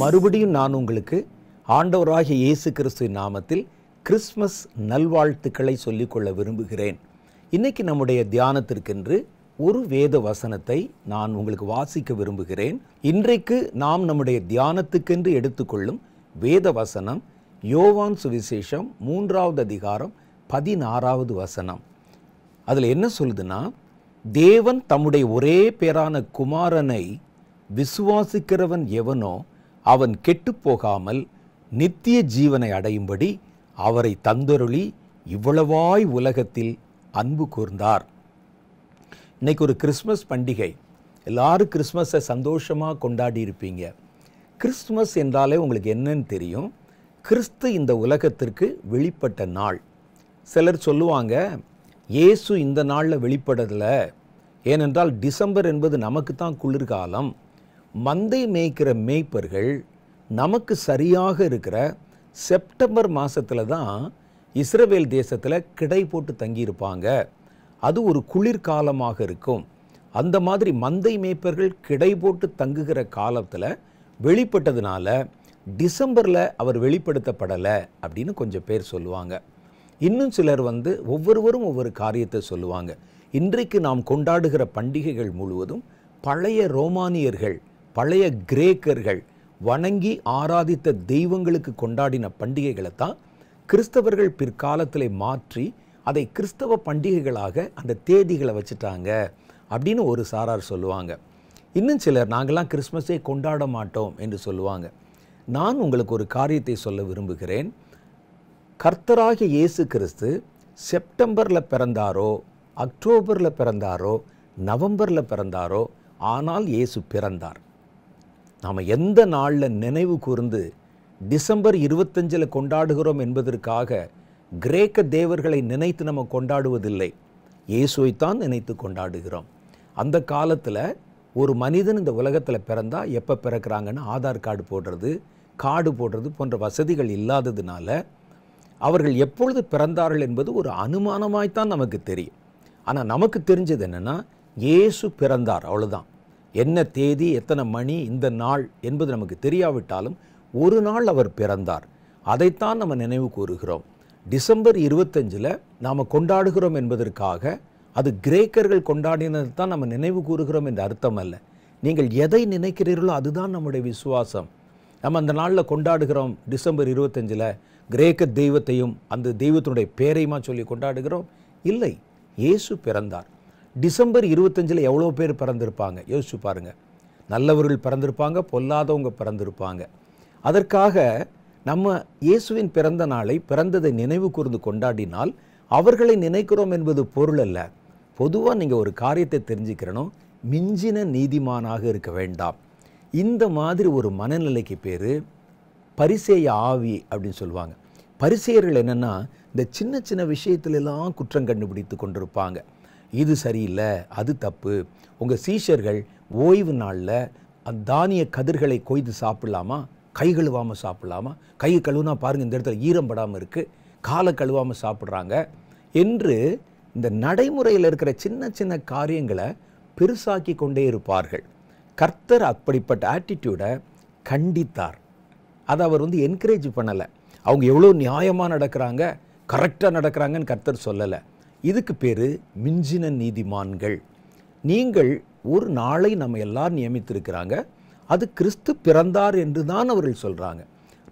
மறுபடியும் நான் உங்களுக்கு ஆண்டவராகிய இயேசு கிறிஸ்து நாமத்தில் கிறிஸ்மஸ் நல்வாழ்த்துக்களை சொல்லிக்கொள்ள விரும்புகிறேன் இன்றைக்கி நம்முடைய தியானத்திற்கென்று ஒரு வேத வசனத்தை நான் உங்களுக்கு வாசிக்க விரும்புகிறேன் இன்றைக்கு நாம் நம்முடைய தியானத்துக்கென்று எடுத்துக்கொள்ளும் வேத வசனம் யோவான் சுவிசேஷம் மூன்றாவது அதிகாரம் பதினாறாவது வசனம் அதில் என்ன சொல்லுதுன்னா தேவன் தம்முடைய ஒரே பேரான குமாரனை விசுவாசிக்கிறவன் எவனோ அவன் கெட்டுப்போகாமல் நித்திய ஜீவனை அடையும்படி அவரை தந்தொருளி இவ்வளவாய் உலகத்தில் அன்பு கூர்ந்தார் இன்னைக்கு ஒரு கிறிஸ்மஸ் பண்டிகை எல்லாரும் கிறிஸ்மஸை சந்தோஷமாக கொண்டாடி இருப்பீங்க கிறிஸ்துமஸ் என்றாலே உங்களுக்கு என்னன்னு தெரியும் கிறிஸ்து இந்த உலகத்திற்கு வெளிப்பட்ட நாள் சிலர் சொல்லுவாங்க இயேசு இந்த நாளில் வெளிப்படலை ஏனென்றால் டிசம்பர் என்பது நமக்கு தான் குளிர்காலம் மந்தை மேய்க்கிற மேய்ப்பர்கள் நமக்கு சரியாக இருக்கிற செப்டம்பர் மாதத்தில் தான் இஸ்ரவேல் தேசத்தில் கிடை போட்டு தங்கியிருப்பாங்க அது ஒரு குளிர்காலமாக இருக்கும் அந்த மாதிரி மந்தை மேய்ப்பர்கள் கிடை போட்டு தங்குகிற காலத்தில் வெளிப்பட்டதுனால டிசம்பரில் அவர் வெளிப்படுத்தப்படலை அப்படின்னு கொஞ்சம் பேர் சொல்லுவாங்க இன்னும் சிலர் வந்து ஒவ்வொருவரும் ஒவ்வொரு காரியத்தை சொல்லுவாங்க இன்றைக்கு நாம் கொண்டாடுகிற பண்டிகைகள் முழுவதும் பழைய ரோமானியர்கள் பழைய கிரேக்கர்கள் வணங்கி ஆராதித்த தெய்வங்களுக்கு கொண்டாடின பண்டிகைகளை தான் கிறிஸ்தவர்கள் பிற்காலத்தில் மாற்றி அதை கிறிஸ்தவ பண்டிகைகளாக அந்த தேதிகளை வச்சுட்டாங்க அப்படின்னு ஒரு சாரார் சொல்லுவாங்க இன்னும் சிலர் நாங்களாம் கிறிஸ்மஸே கொண்டாட மாட்டோம் என்று சொல்லுவாங்க நான் உங்களுக்கு ஒரு காரியத்தை சொல்ல விரும்புகிறேன் கர்த்தராக இயேசு கிறிஸ்து செப்டம்பரில் பிறந்தாரோ அக்டோபரில் பிறந்தாரோ நவம்பரில் பிறந்தாரோ ஆனால் இயேசு பிறந்தார் நாம் எந்த நாளில் நினைவு கூர்ந்து டிசம்பர் இருபத்தஞ்சில் கொண்டாடுகிறோம் என்பதற்காக கிரேக்க தேவர்களை நினைத்து நம்ம கொண்டாடுவதில்லை இயேசுவைத்தான் நினைத்து கொண்டாடுகிறோம் அந்த காலத்தில் ஒரு மனிதன் இந்த உலகத்தில் பிறந்தால் எப்போ பிறக்கிறாங்கன்னு ஆதார் கார்டு போடுறது கார்டு போடுறது போன்ற வசதிகள் இல்லாததுனால அவர்கள் எப்பொழுது பிறந்தார்கள் என்பது ஒரு அனுமானமாய்த்தான் நமக்கு தெரியும் ஆனால் நமக்கு தெரிஞ்சது என்னென்னா இயேசு பிறந்தார் அவ்வளோதான் என்ன தேதி எத்தனை மணி இந்த நாள் என்பது நமக்கு தெரியாவிட்டாலும் ஒரு நாள் அவர் பிறந்தார் அதைத்தான் நம்ம நினைவு கூறுகிறோம் டிசம்பர் இருபத்தஞ்சில் நாம் கொண்டாடுகிறோம் என்பதற்காக அது கிரேக்கர்கள் கொண்டாடினது தான் நம்ம நினைவு கூறுகிறோம் என்ற அர்த்தம் அல்ல நீங்கள் எதை நினைக்கிறீர்களோ அதுதான் நம்முடைய விசுவாசம் நம்ம அந்த நாளில் கொண்டாடுகிறோம் டிசம்பர் இருபத்தஞ்சில் கிரேக்க தெய்வத்தையும் அந்த தெய்வத்தினுடைய பேரையுமா சொல்லி கொண்டாடுகிறோம் இல்லை இயேசு பிறந்தார் டிசம்பர் இருபத்தஞ்சில் எவ்வளோ பேர் பிறந்திருப்பாங்க யோசிச்சு பாருங்கள் நல்லவர்கள் பிறந்திருப்பாங்க பொல்லாதவங்க பிறந்திருப்பாங்க அதற்காக நம்ம இயேசுவின் பிறந்த நாளை பிறந்ததை நினைவு கூர்ந்து கொண்டாடினால் அவர்களை நினைக்கிறோம் என்பது பொருள் அல்ல பொதுவாக நீங்கள் ஒரு காரியத்தை தெரிஞ்சுக்கிறனும் மிஞ்சின நீதிமானாக இருக்க வேண்டாம் இந்த மாதிரி ஒரு மனநிலைக்கு பேர் பரிசேய ஆவி அப்படின்னு சொல்லுவாங்க பரிசெயர்கள் என்னென்னா இந்த சின்ன சின்ன விஷயத்துலலாம் குற்றம் கண்டுபிடித்து கொண்டிருப்பாங்க இது சரியில்லை அது தப்பு உங்கள் சீஷர்கள் ஓய்வு நாளில் அந்த தானிய கதிர்களை கொய்து சாப்பிடலாமா கை கழுவாமல் சாப்பிடலாமா கை கழுவுனா பாருங்கள் இந்த இடத்துல ஈரம் படாமல் இருக்குது காலை கழுவாமல் சாப்பிட்றாங்க என்று இந்த நடைமுறையில் இருக்கிற சின்ன சின்ன காரியங்களை பெருசாக்கி கொண்டே இருப்பார்கள் கர்த்தர் அப்படிப்பட்ட ஆட்டிடியூடை கண்டித்தார் அதை அவர் வந்து என்கரேஜ் பண்ணலை அவங்க எவ்வளோ நியாயமாக நடக்கிறாங்க கரெக்டாக நடக்கிறாங்கன்னு கர்த்தர் சொல்லலை இதுக்கு பேர் மிஞ்சின நீதிமான்கள் நீங்கள் ஒரு நாளை நம்ம எல்லாரும் நியமித்திருக்கிறாங்க அது கிறிஸ்து பிறந்தார் என்று தான் அவர்கள் சொல்கிறாங்க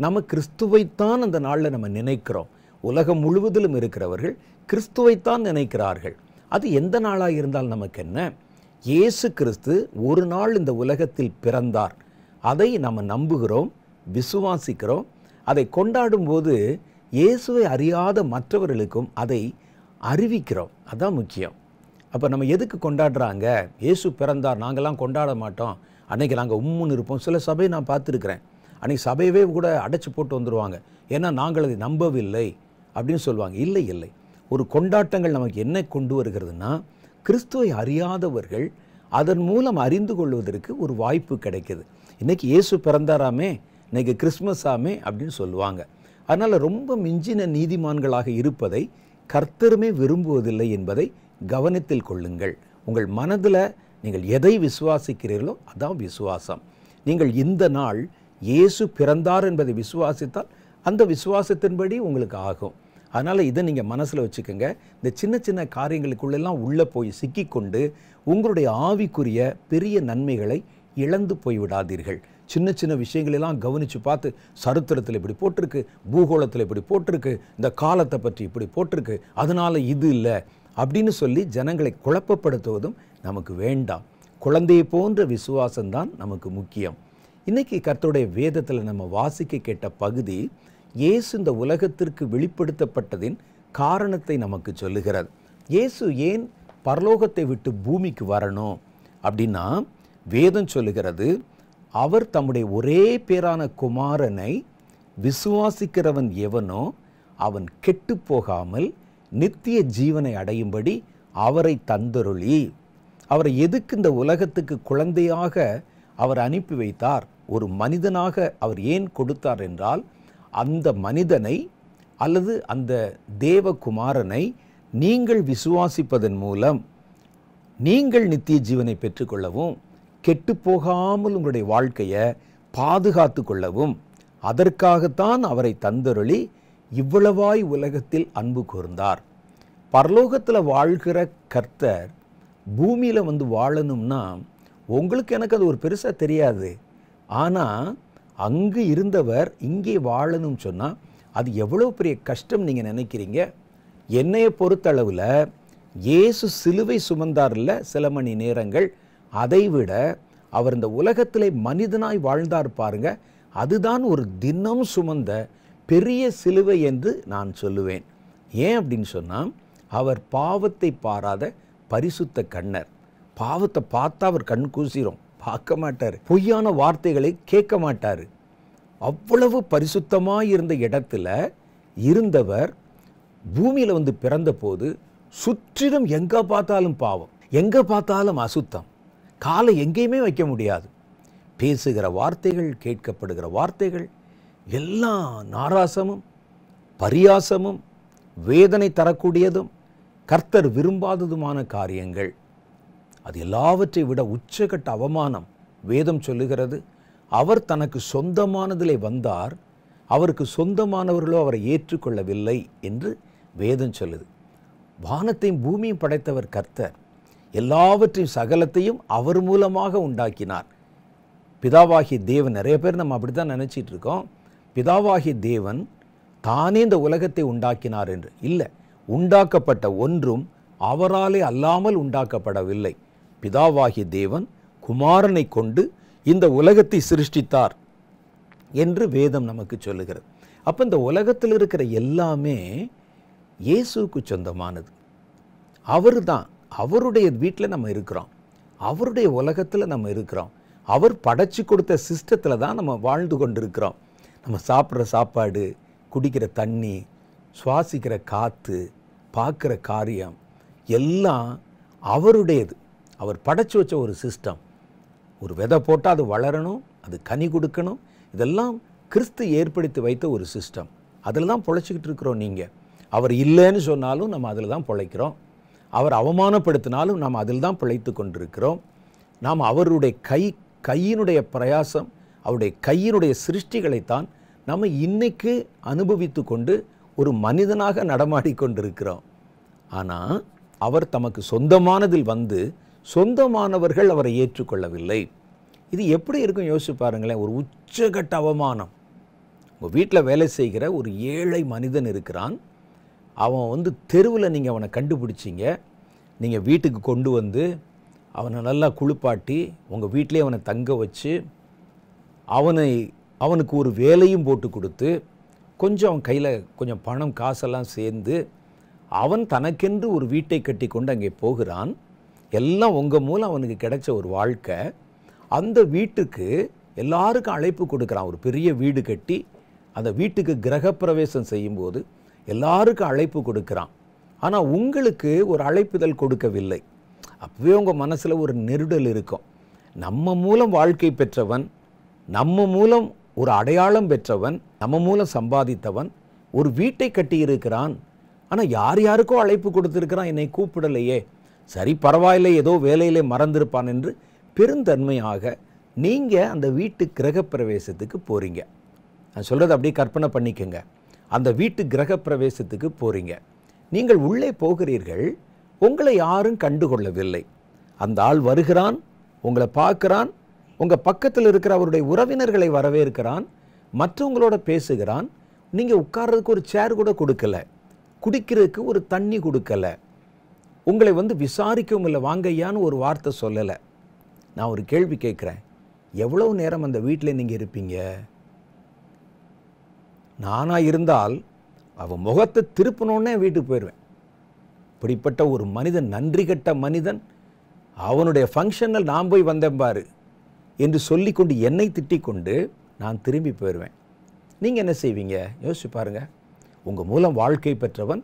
நம்ம கிறிஸ்துவைத்தான் அந்த நாளில் நம்ம நினைக்கிறோம் உலகம் முழுவதிலும் இருக்கிறவர்கள் கிறிஸ்துவைத்தான் நினைக்கிறார்கள் அது எந்த நாளாக இருந்தால் நமக்கு என்ன இயேசு கிறிஸ்து ஒரு நாள் இந்த உலகத்தில் பிறந்தார் அதை நம்ம நம்புகிறோம் விசுவாசிக்கிறோம் அதை கொண்டாடும்போது இயேசுவை அறியாத மற்றவர்களுக்கும் அதை அறிவிக்கிறோம் அதுதான் முக்கியம் அப்போ நம்ம எதுக்கு கொண்டாடுறாங்க இயேசு பிறந்தார் நாங்கள்லாம் கொண்டாட மாட்டோம் அன்றைக்கி நாங்கள் உம்முன்னு இருப்போம் சில சபையை நான் பார்த்துருக்குறேன் அன்றைக்கி சபையவே கூட அடைச்சி போட்டு வந்துடுவாங்க ஏன்னா நாங்கள் அதை நம்பவில்லை அப்படின்னு சொல்லுவாங்க இல்லை இல்லை ஒரு கொண்டாட்டங்கள் நமக்கு என்ன கொண்டு வருகிறதுனா கிறிஸ்துவை அறியாதவர்கள் அதன் மூலம் அறிந்து கொள்வதற்கு ஒரு வாய்ப்பு கிடைக்கிது இன்றைக்கி இயேசு பிறந்தாராமே இன்றைக்கி கிறிஸ்மஸாமே அப்படின்னு சொல்லுவாங்க அதனால் ரொம்ப மிஞ்சின நீதிமான்களாக இருப்பதை கர்த்தருமே விரும்புவதில்லை என்பதை கவனத்தில் கொள்ளுங்கள் உங்கள் மனதில் நீங்கள் எதை விசுவாசிக்கிறீர்களோ அதான் விசுவாசம் நீங்கள் இந்த நாள் இயேசு பிறந்தார் என்பதை விசுவாசித்தால் அந்த விசுவாசத்தின்படி உங்களுக்கு ஆகும் அதனால் இதை நீங்கள் மனசில் வச்சுக்கோங்க இந்த சின்ன சின்ன காரியங்களுக்குள்ளெல்லாம் உள்ளே போய் சிக்கிக்கொண்டு உங்களுடைய ஆவிக்குரிய பெரிய நன்மைகளை இழந்து போய்விடாதீர்கள் சின்ன சின்ன விஷயங்களெல்லாம் கவனித்து பார்த்து சருத்திரத்தில் இப்படி போட்டிருக்கு பூகோளத்தில் இப்படி போட்டிருக்கு இந்த காலத்தை பற்றி இப்படி போட்டிருக்கு அதனால் இது இல்லை அப்படின்னு சொல்லி ஜனங்களை குழப்பப்படுத்துவதும் நமக்கு வேண்டாம் குழந்தையை போன்ற விசுவாசம்தான் நமக்கு முக்கியம் இன்றைக்கி கர்த்தருடைய வேதத்தில் நம்ம வாசிக்க கேட்ட பகுதி இயேசு இந்த உலகத்திற்கு வெளிப்படுத்தப்பட்டதின் காரணத்தை நமக்கு சொல்லுகிறது இயேசு ஏன் பரலோகத்தை விட்டு பூமிக்கு வரணும் அப்படின்னா வேதம் சொல்லுகிறது அவர் தம்முடைய ஒரே பேரான குமாரனை விசுவாசிக்கிறவன் எவனோ அவன் கெட்டு போகாமல் நித்திய ஜீவனை அடையும்படி அவரை தந்தருளி அவரை எதுக்கு இந்த உலகத்துக்கு குழந்தையாக அவர் அனுப்பி வைத்தார் ஒரு மனிதனாக அவர் ஏன் கொடுத்தார் என்றால் அந்த மனிதனை அல்லது அந்த தேவகுமாரனை நீங்கள் விசுவாசிப்பதன் மூலம் நீங்கள் நித்திய ஜீவனை பெற்றுக்கொள்ளவும் கெட்டு போகாமல் உங்களுடைய வாழ்க்கையை பாதுகாத்து கொள்ளவும் அதற்காகத்தான் அவரை தந்தருளி இவ்வளவாய் உலகத்தில் அன்பு கூர்ந்தார் பரலோகத்தில் வாழ்கிற கர்த்தர் பூமியில் வந்து வாழணும்னா உங்களுக்கு எனக்கு அது ஒரு பெருசாக தெரியாது ஆனால் அங்கு இருந்தவர் இங்கே வாழணும் சொன்னால் அது எவ்வளோ பெரிய கஷ்டம் நீங்கள் நினைக்கிறீங்க என்னையை பொறுத்தளவில் இயேசு சிலுவை சுமந்தாரில் சில மணி நேரங்கள் அதைவிட அவர் இந்த உலகத்திலே மனிதனாய் வாழ்ந்தார் பாருங்க அதுதான் ஒரு தினம் சுமந்த பெரிய சிலுவை என்று நான் சொல்லுவேன் ஏன் அப்படின்னு சொன்னால் அவர் பாவத்தை பாராத பரிசுத்த கண்ணர் பாவத்தை பார்த்தா அவர் கண் கூசிரும் பார்க்க மாட்டார் பொய்யான வார்த்தைகளை கேட்க மாட்டார் அவ்வளவு பரிசுத்தமாக இருந்த இடத்துல இருந்தவர் பூமியில் வந்து பிறந்தபோது சுற்றிலும் எங்கே பார்த்தாலும் பாவம் எங்கே பார்த்தாலும் அசுத்தம் காலை எங்கேயுமே வைக்க முடியாது பேசுகிற வார்த்தைகள் கேட்கப்படுகிற வார்த்தைகள் எல்லா நாராசமும் பரியாசமும் வேதனை தரக்கூடியதும் கர்த்தர் விரும்பாததுமான காரியங்கள் அது எல்லாவற்றை விட உச்சகட்ட அவமானம் வேதம் சொல்லுகிறது அவர் தனக்கு சொந்தமானதிலே வந்தார் அவருக்கு சொந்தமானவர்களோ அவரை ஏற்றுக்கொள்ளவில்லை என்று வேதம் சொல்லுது வானத்தையும் பூமியும் படைத்தவர் கர்த்தர் எல்லாவற்றையும் சகலத்தையும் அவர் மூலமாக உண்டாக்கினார் பிதாவாகிய தேவன் நிறைய பேர் நம்ம அப்படி தான் நினச்சிட்டு இருக்கோம் பிதாவாகிய தேவன் தானே இந்த உலகத்தை உண்டாக்கினார் என்று இல்லை உண்டாக்கப்பட்ட ஒன்றும் அவராலே அல்லாமல் உண்டாக்கப்படவில்லை பிதாவாகிய தேவன் குமாரனை கொண்டு இந்த உலகத்தை சிருஷ்டித்தார் என்று வேதம் நமக்கு சொல்லுகிறது அப்போ இந்த உலகத்தில் இருக்கிற எல்லாமே இயேசுக்கு சொந்தமானது அவர் தான் அவருடைய வீட்டில் நம்ம இருக்கிறோம் அவருடைய உலகத்தில் நம்ம இருக்கிறோம் அவர் படைச்சி கொடுத்த சிஸ்டத்தில் தான் நம்ம வாழ்ந்து கொண்டிருக்கிறோம் நம்ம சாப்பிட்ற சாப்பாடு குடிக்கிற தண்ணி சுவாசிக்கிற காற்று பார்க்குற காரியம் எல்லாம் அவருடையது அவர் படைச்சி வச்ச ஒரு சிஸ்டம் ஒரு விதை போட்டால் அது வளரணும் அது கனி கொடுக்கணும் இதெல்லாம் கிறிஸ்து ஏற்படுத்தி வைத்த ஒரு சிஸ்டம் அதில் தான் பொழைச்சிக்கிட்டு இருக்கிறோம் நீங்கள் அவர் இல்லைன்னு சொன்னாலும் நம்ம அதில் தான் பொழைக்கிறோம் அவர் அவமானப்படுத்தினாலும் நாம் அதில் தான் பிழைத்து கொண்டிருக்கிறோம் நாம் அவருடைய கை கையினுடைய பிரயாசம் அவருடைய கையினுடைய சிருஷ்டிகளைத்தான் நம்ம இன்னைக்கு அனுபவித்து கொண்டு ஒரு மனிதனாக நடமாடி கொண்டிருக்கிறோம் ஆனால் அவர் தமக்கு சொந்தமானதில் வந்து சொந்தமானவர்கள் அவரை ஏற்றுக்கொள்ளவில்லை இது எப்படி இருக்கும் யோசிச்சு பாருங்களேன் ஒரு உச்சகட்ட அவமானம் உங்கள் வீட்டில் வேலை செய்கிற ஒரு ஏழை மனிதன் இருக்கிறான் அவன் வந்து தெருவில் நீங்கள் அவனை கண்டுபிடிச்சிங்க நீங்கள் வீட்டுக்கு கொண்டு வந்து அவனை நல்லா குளிப்பாட்டி உங்கள் வீட்டிலே அவனை தங்க வச்சு அவனை அவனுக்கு ஒரு வேலையும் போட்டு கொடுத்து கொஞ்சம் அவன் கையில் கொஞ்சம் பணம் காசெல்லாம் சேர்ந்து அவன் தனக்கென்று ஒரு வீட்டை கட்டி கொண்டு அங்கே போகிறான் எல்லாம் உங்கள் மூலம் அவனுக்கு கிடைச்ச ஒரு வாழ்க்கை அந்த வீட்டுக்கு எல்லாருக்கும் அழைப்பு கொடுக்குறான் ஒரு பெரிய வீடு கட்டி அந்த வீட்டுக்கு கிரகப்பிரவேசம் செய்யும்போது எல்லாருக்கும் அழைப்பு கொடுக்குறான் ஆனால் உங்களுக்கு ஒரு அழைப்புதல் கொடுக்கவில்லை அப்போவே உங்கள் மனசில் ஒரு நெருடல் இருக்கும் நம்ம மூலம் வாழ்க்கை பெற்றவன் நம்ம மூலம் ஒரு அடையாளம் பெற்றவன் நம்ம மூலம் சம்பாதித்தவன் ஒரு வீட்டை கட்டியிருக்கிறான் ஆனால் யார் யாருக்கோ அழைப்பு கொடுத்துருக்கிறான் என்னை கூப்பிடலையே சரி பரவாயில்லை ஏதோ வேலையிலே மறந்திருப்பான் என்று பெருந்தன்மையாக நீங்கள் அந்த வீட்டு கிரகப்பிரவேசத்துக்கு போகிறீங்க நான் சொல்கிறது அப்படியே கற்பனை பண்ணிக்கோங்க அந்த வீட்டு கிரக பிரவேசத்துக்கு போகிறீங்க நீங்கள் உள்ளே போகிறீர்கள் உங்களை யாரும் கண்டுகொள்ளவில்லை அந்த ஆள் வருகிறான் உங்களை பார்க்குறான் உங்கள் பக்கத்தில் இருக்கிற அவருடைய உறவினர்களை வரவேற்கிறான் மற்றவங்களோட பேசுகிறான் நீங்கள் உட்கார்றதுக்கு ஒரு சேர் கூட கொடுக்கல குடிக்கிறதுக்கு ஒரு தண்ணி கொடுக்கல உங்களை வந்து விசாரிக்கவும் இல்லை வாங்கையான்னு ஒரு வார்த்தை சொல்லலை நான் ஒரு கேள்வி கேட்குறேன் எவ்வளோ நேரம் அந்த வீட்டில் நீங்கள் இருப்பீங்க நானாக இருந்தால் அவன் முகத்தை திருப்பினோன்னே வீட்டுக்கு போயிடுவேன் இப்படிப்பட்ட ஒரு மனிதன் நன்றி கட்ட மனிதன் அவனுடைய ஃபங்க்ஷனில் நான் போய் வந்தேன் பாரு என்று சொல்லிக்கொண்டு என்னை திட்டிக்கொண்டு நான் திரும்பி போயிடுவேன் நீங்கள் என்ன செய்வீங்க யோசிச்சு பாருங்கள் உங்கள் மூலம் வாழ்க்கை பெற்றவன்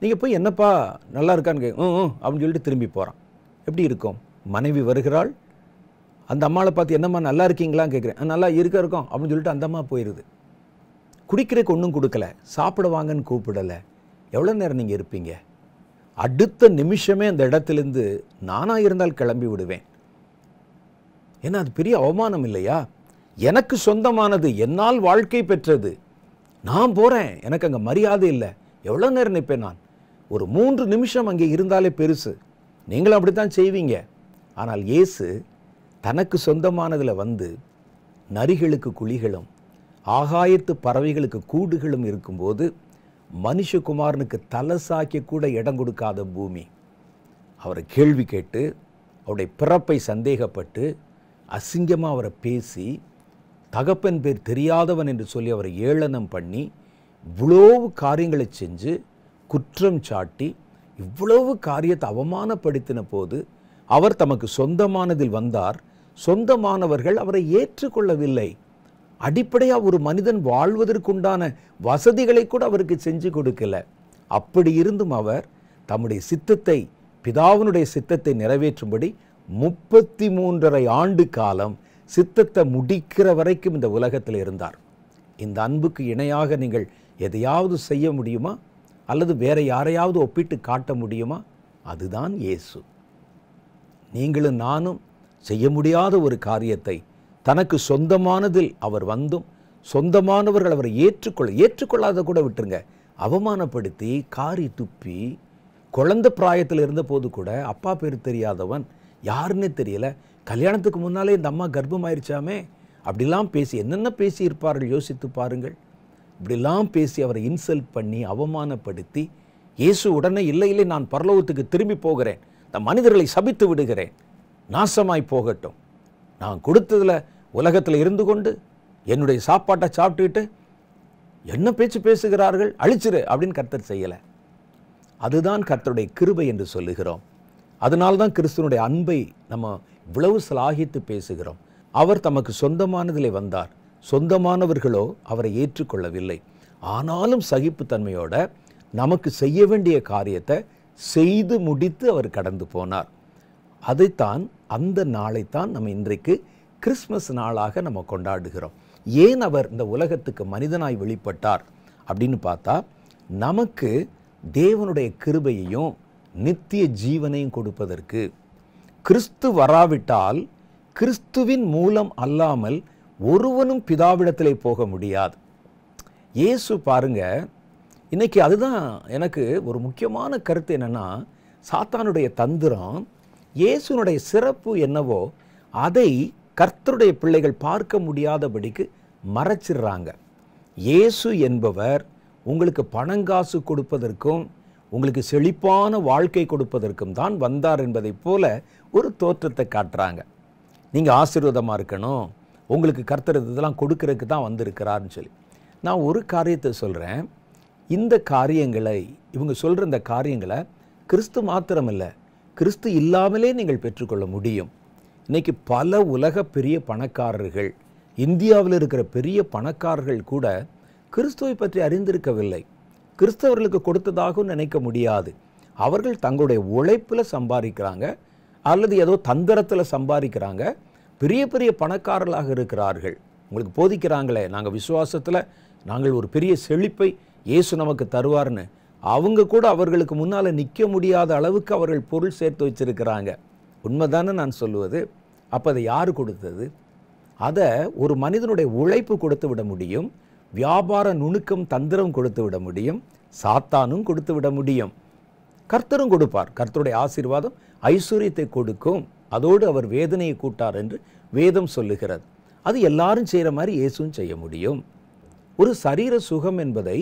நீங்கள் போய் என்னப்பா நல்லா இருக்கான்னு கே ம் அப்படின்னு சொல்லிட்டு திரும்பி போகிறான் எப்படி இருக்கும் மனைவி வருகிறாள் அந்த அம்மாவை பார்த்து என்னம்மா நல்லா இருக்கீங்களான்னு கேட்குறேன் நல்லா இருக்க இருக்கோம் அப்படின்னு சொல்லிட்டு அந்த அம்மா போயிடுது குடிக்கிறதுக்கு ஒன்றும் கொடுக்கல சாப்பிட வாங்கன்னு கூப்பிடலை எவ்வளோ நேரம் நீங்கள் இருப்பீங்க அடுத்த நிமிஷமே அந்த இடத்துலேருந்து நானாக இருந்தால் கிளம்பி விடுவேன் ஏன்னா அது பெரிய அவமானம் இல்லையா எனக்கு சொந்தமானது என்னால் வாழ்க்கை பெற்றது நான் போகிறேன் எனக்கு அங்கே மரியாதை இல்லை எவ்வளோ நேரம் நிற்பேன் நான் ஒரு மூன்று நிமிஷம் அங்கே இருந்தாலே பெருசு நீங்களும் அப்படி தான் செய்வீங்க ஆனால் இயேசு தனக்கு சொந்தமானதில் வந்து நரிகளுக்கு குழிகளும் ஆகாயத்து பறவைகளுக்கு கூடுகளும் இருக்கும்போது மனுஷகுமாரனுக்கு தலை கூட இடம் கொடுக்காத பூமி அவரை கேள்வி கேட்டு அவருடைய பிறப்பை சந்தேகப்பட்டு அசிங்கமாக அவரை பேசி தகப்பன் பேர் தெரியாதவன் என்று சொல்லி அவரை ஏளனம் பண்ணி இவ்வளவு காரியங்களை செஞ்சு குற்றம் சாட்டி இவ்வளவு காரியத்தை அவமானப்படுத்தின போது அவர் தமக்கு சொந்தமானதில் வந்தார் சொந்தமானவர்கள் அவரை ஏற்றுக்கொள்ளவில்லை அடிப்படையாக ஒரு மனிதன் வாழ்வதற்குண்டான வசதிகளை கூட அவருக்கு செஞ்சு கொடுக்கல அப்படி இருந்தும் அவர் தம்முடைய சித்தத்தை பிதாவினுடைய சித்தத்தை நிறைவேற்றும்படி முப்பத்தி மூன்றரை ஆண்டு காலம் சித்தத்தை முடிக்கிற வரைக்கும் இந்த உலகத்தில் இருந்தார் இந்த அன்புக்கு இணையாக நீங்கள் எதையாவது செய்ய முடியுமா அல்லது வேற யாரையாவது ஒப்பிட்டு காட்ட முடியுமா அதுதான் இயேசு நீங்களும் நானும் செய்ய முடியாத ஒரு காரியத்தை தனக்கு சொந்தமானதில் அவர் வந்தும் சொந்தமானவர்கள் அவரை ஏற்றுக்கொள்ள ஏற்றுக்கொள்ளாத கூட விட்டுருங்க அவமானப்படுத்தி காரி துப்பி குழந்த பிராயத்தில் இருந்தபோது கூட அப்பா பேர் தெரியாதவன் யாருன்னே தெரியல கல்யாணத்துக்கு முன்னாலே இந்த அம்மா கர்ப்பமாயிருச்சாமே அப்படிலாம் பேசி என்னென்ன பேசி இருப்பார்கள் யோசித்து பாருங்கள் இப்படிலாம் பேசி அவரை இன்சல்ட் பண்ணி அவமானப்படுத்தி இயேசு உடனே இல்லை இல்லை நான் பரலோகத்துக்கு திரும்பி போகிறேன் இந்த மனிதர்களை சபித்து விடுகிறேன் நாசமாய் போகட்டும் நான் கொடுத்ததில் உலகத்தில் இருந்து கொண்டு என்னுடைய சாப்பாட்டை சாப்பிட்டுக்கிட்டு என்ன பேச்சு பேசுகிறார்கள் அழிச்சிரு அப்படின்னு கர்த்தர் செய்யலை அதுதான் கர்த்தருடைய கிருபை என்று சொல்லுகிறோம் அதனால தான் கிறிஸ்துவனுடைய அன்பை நம்ம இவ்வளவு சலாகித்து பேசுகிறோம் அவர் தமக்கு சொந்தமானதிலே வந்தார் சொந்தமானவர்களோ அவரை ஏற்றுக்கொள்ளவில்லை ஆனாலும் சகிப்புத்தன்மையோட நமக்கு செய்ய வேண்டிய காரியத்தை செய்து முடித்து அவர் கடந்து போனார் அதைத்தான் அந்த நாளைத்தான் நம்ம இன்றைக்கு கிறிஸ்மஸ் நாளாக நம்ம கொண்டாடுகிறோம் ஏன் அவர் இந்த உலகத்துக்கு மனிதனாய் வெளிப்பட்டார் அப்படின்னு பார்த்தா நமக்கு தேவனுடைய கிருபையையும் நித்திய ஜீவனையும் கொடுப்பதற்கு கிறிஸ்து வராவிட்டால் கிறிஸ்துவின் மூலம் அல்லாமல் ஒருவனும் பிதாவிடத்திலே போக முடியாது இயேசு பாருங்க இன்னைக்கு அதுதான் எனக்கு ஒரு முக்கியமான கருத்து என்னென்னா சாத்தானுடைய தந்திரம் இயேசுனுடைய சிறப்பு என்னவோ அதை கர்த்தருடைய பிள்ளைகள் பார்க்க முடியாதபடிக்கு மறைச்சிடுறாங்க இயேசு என்பவர் உங்களுக்கு பணங்காசு கொடுப்பதற்கும் உங்களுக்கு செழிப்பான வாழ்க்கை கொடுப்பதற்கும் தான் வந்தார் என்பதைப் போல ஒரு தோற்றத்தை காட்டுறாங்க நீங்கள் ஆசீர்வாதமாக இருக்கணும் உங்களுக்கு கர்த்தர் இதெல்லாம் கொடுக்கறதுக்கு தான் வந்திருக்கிறாருன்னு சொல்லி நான் ஒரு காரியத்தை சொல்கிறேன் இந்த காரியங்களை இவங்க சொல்கிற இந்த காரியங்களை கிறிஸ்து மாத்திரமில்லை கிறிஸ்து இல்லாமலே நீங்கள் பெற்றுக்கொள்ள முடியும் இன்றைக்கி பல உலக பெரிய பணக்காரர்கள் இந்தியாவில் இருக்கிற பெரிய பணக்காரர்கள் கூட கிறிஸ்துவை பற்றி அறிந்திருக்கவில்லை கிறிஸ்தவர்களுக்கு கொடுத்ததாகவும் நினைக்க முடியாது அவர்கள் தங்களுடைய உழைப்பில் சம்பாதிக்கிறாங்க அல்லது ஏதோ தந்திரத்தில் சம்பாதிக்கிறாங்க பெரிய பெரிய பணக்காரர்களாக இருக்கிறார்கள் உங்களுக்கு போதிக்கிறாங்களே நாங்கள் விசுவாசத்தில் நாங்கள் ஒரு பெரிய செழிப்பை இயேசு நமக்கு தருவார்னு அவங்க கூட அவர்களுக்கு முன்னால் நிற்க முடியாத அளவுக்கு அவர்கள் பொருள் சேர்த்து வச்சுருக்கிறாங்க உண்மைதானே நான் சொல்லுவது அப்போ அதை யார் கொடுத்தது அதை ஒரு மனிதனுடைய உழைப்பு கொடுத்து விட முடியும் வியாபார நுணுக்கம் தந்திரம் கொடுத்து விட முடியும் சாத்தானும் கொடுத்து விட முடியும் கர்த்தரும் கொடுப்பார் கர்த்தருடைய ஆசீர்வாதம் ஐஸ்வர்யத்தை கொடுக்கும் அதோடு அவர் வேதனையை கூட்டார் என்று வேதம் சொல்லுகிறது அது எல்லாரும் செய்கிற மாதிரி இயேசுவும் செய்ய முடியும் ஒரு சரீர சுகம் என்பதை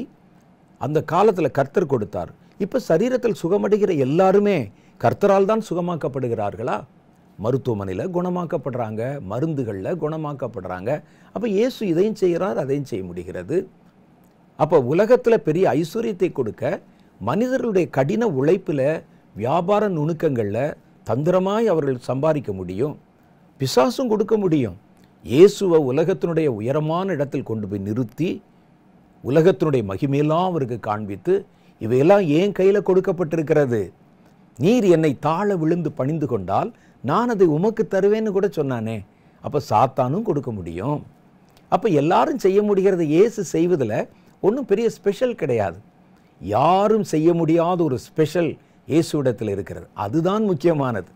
அந்த காலத்தில் கர்த்தர் கொடுத்தார் இப்போ சரீரத்தில் சுகமடைகிற எல்லாருமே கர்த்தரால் தான் சுகமாக்கப்படுகிறார்களா மருத்துவமனையில் குணமாக்கப்படுறாங்க மருந்துகளில் குணமாக்கப்படுறாங்க அப்போ இயேசு இதையும் செய்கிறார் அதையும் செய்ய முடிகிறது அப்போ உலகத்தில் பெரிய ஐஸ்வர்யத்தை கொடுக்க மனிதர்களுடைய கடின உழைப்பில் வியாபார நுணுக்கங்களில் தந்திரமாய் அவர்கள் சம்பாதிக்க முடியும் பிசாசும் கொடுக்க முடியும் இயேசுவை உலகத்தினுடைய உயரமான இடத்தில் கொண்டு போய் நிறுத்தி உலகத்தினுடைய மகிமையெல்லாம் அவருக்கு காண்பித்து இவையெல்லாம் ஏன் கையில் கொடுக்கப்பட்டிருக்கிறது நீர் என்னை தாழ விழுந்து பணிந்து கொண்டால் நான் அதை உமக்கு தருவேன்னு கூட சொன்னானே அப்போ சாத்தானும் கொடுக்க முடியும் அப்போ எல்லாரும் செய்ய முடிகிறத ஏசு செய்வதில் ஒன்றும் பெரிய ஸ்பெஷல் கிடையாது யாரும் செய்ய முடியாத ஒரு ஸ்பெஷல் இயேசுவிடத்தில் இருக்கிறது அதுதான் முக்கியமானது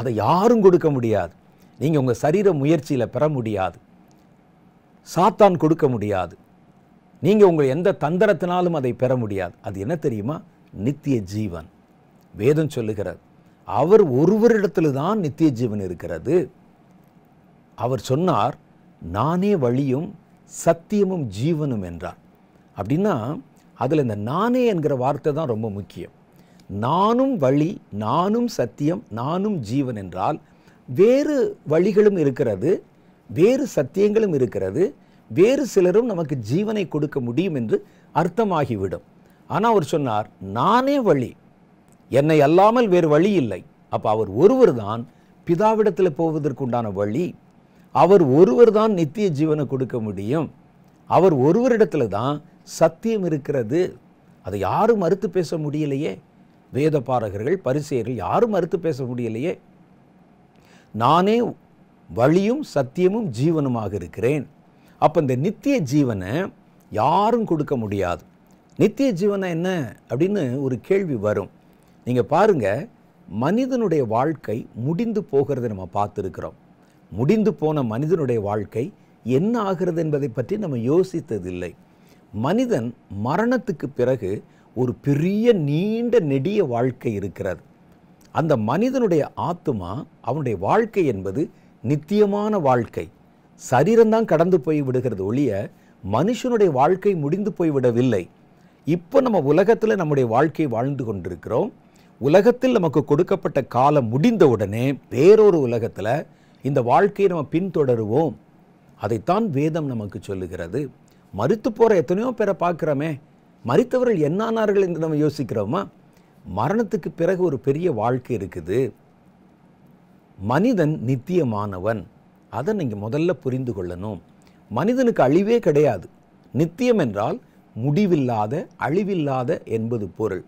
அதை யாரும் கொடுக்க முடியாது நீங்கள் உங்கள் சரீர முயற்சியில் பெற முடியாது சாத்தான் கொடுக்க முடியாது நீங்கள் உங்கள் எந்த தந்திரத்தினாலும் அதை பெற முடியாது அது என்ன தெரியுமா நித்திய ஜீவன் வேதம் சொல்லுகிறார் அவர் ஒருவரிடத்தில் தான் நித்திய ஜீவன் இருக்கிறது அவர் சொன்னார் நானே வழியும் சத்தியமும் ஜீவனும் என்றார் அப்படின்னா அதில் இந்த நானே என்கிற வார்த்தை தான் ரொம்ப முக்கியம் நானும் வழி நானும் சத்தியம் நானும் ஜீவன் என்றால் வேறு வழிகளும் இருக்கிறது வேறு சத்தியங்களும் இருக்கிறது வேறு சிலரும் நமக்கு ஜீவனை கொடுக்க முடியும் என்று அர்த்தமாகிவிடும் ஆனால் அவர் சொன்னார் நானே வழி என்னை அல்லாமல் வேறு வழி இல்லை அப்போ அவர் ஒருவர் தான் பிதாவிடத்தில் போவதற்குண்டான வழி அவர் ஒருவர் தான் நித்திய ஜீவனை கொடுக்க முடியும் அவர் ஒருவரிடத்துல தான் சத்தியம் இருக்கிறது அதை யாரும் மறுத்து பேச முடியலையே வேத பாரகர்கள் பரிசெயர்கள் யாரும் மறுத்து பேச முடியலையே நானே வழியும் சத்தியமும் ஜீவனுமாக இருக்கிறேன் அப்போ இந்த நித்திய ஜீவனை யாரும் கொடுக்க முடியாது நித்திய ஜீவனை என்ன அப்படின்னு ஒரு கேள்வி வரும் நீங்கள் பாருங்கள் மனிதனுடைய வாழ்க்கை முடிந்து போகிறத நம்ம பார்த்துருக்குறோம் முடிந்து போன மனிதனுடைய வாழ்க்கை என்ன ஆகிறது என்பதை பற்றி நம்ம யோசித்ததில்லை மனிதன் மரணத்துக்கு பிறகு ஒரு பெரிய நீண்ட நெடிய வாழ்க்கை இருக்கிறது அந்த மனிதனுடைய ஆத்துமா அவனுடைய வாழ்க்கை என்பது நித்தியமான வாழ்க்கை சரீரம்தான் கடந்து போய் விடுகிறது ஒழிய மனுஷனுடைய வாழ்க்கை முடிந்து போய்விடவில்லை இப்போ நம்ம உலகத்தில் நம்முடைய வாழ்க்கை வாழ்ந்து கொண்டிருக்கிறோம் உலகத்தில் நமக்கு கொடுக்கப்பட்ட காலம் முடிந்த உடனே வேறொரு உலகத்தில் இந்த வாழ்க்கையை நம்ம பின்தொடருவோம் அதைத்தான் வேதம் நமக்கு சொல்லுகிறது மறுத்து போகிற எத்தனையோ பேரை பார்க்குறோமே மறித்தவர்கள் என்னானார்கள் என்று நம்ம யோசிக்கிறோமா மரணத்துக்கு பிறகு ஒரு பெரிய வாழ்க்கை இருக்குது மனிதன் நித்தியமானவன் அதை நீங்கள் முதல்ல புரிந்து கொள்ளணும் மனிதனுக்கு அழிவே கிடையாது நித்தியம் என்றால் முடிவில்லாத அழிவில்லாத என்பது பொருள்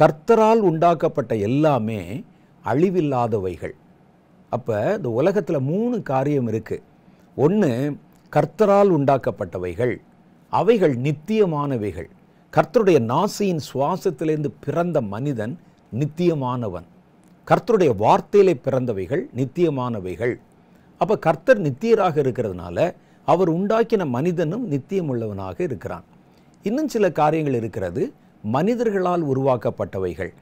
கர்த்தரால் உண்டாக்கப்பட்ட எல்லாமே அழிவில்லாதவைகள் அப்போ இந்த உலகத்தில் மூணு காரியம் இருக்குது ஒன்று கர்த்தரால் உண்டாக்கப்பட்டவைகள் அவைகள் நித்தியமானவைகள் கர்த்தருடைய நாசியின் சுவாசத்திலிருந்து பிறந்த மனிதன் நித்தியமானவன் கர்த்தருடைய வார்த்தையிலே பிறந்தவைகள் நித்தியமானவைகள் அப்போ கர்த்தர் நித்தியராக இருக்கிறதுனால அவர் உண்டாக்கின மனிதனும் நித்தியம் உள்ளவனாக இருக்கிறான் இன்னும் சில காரியங்கள் இருக்கிறது மனிதர்களால் உருவாக்கப்பட்டவைகள்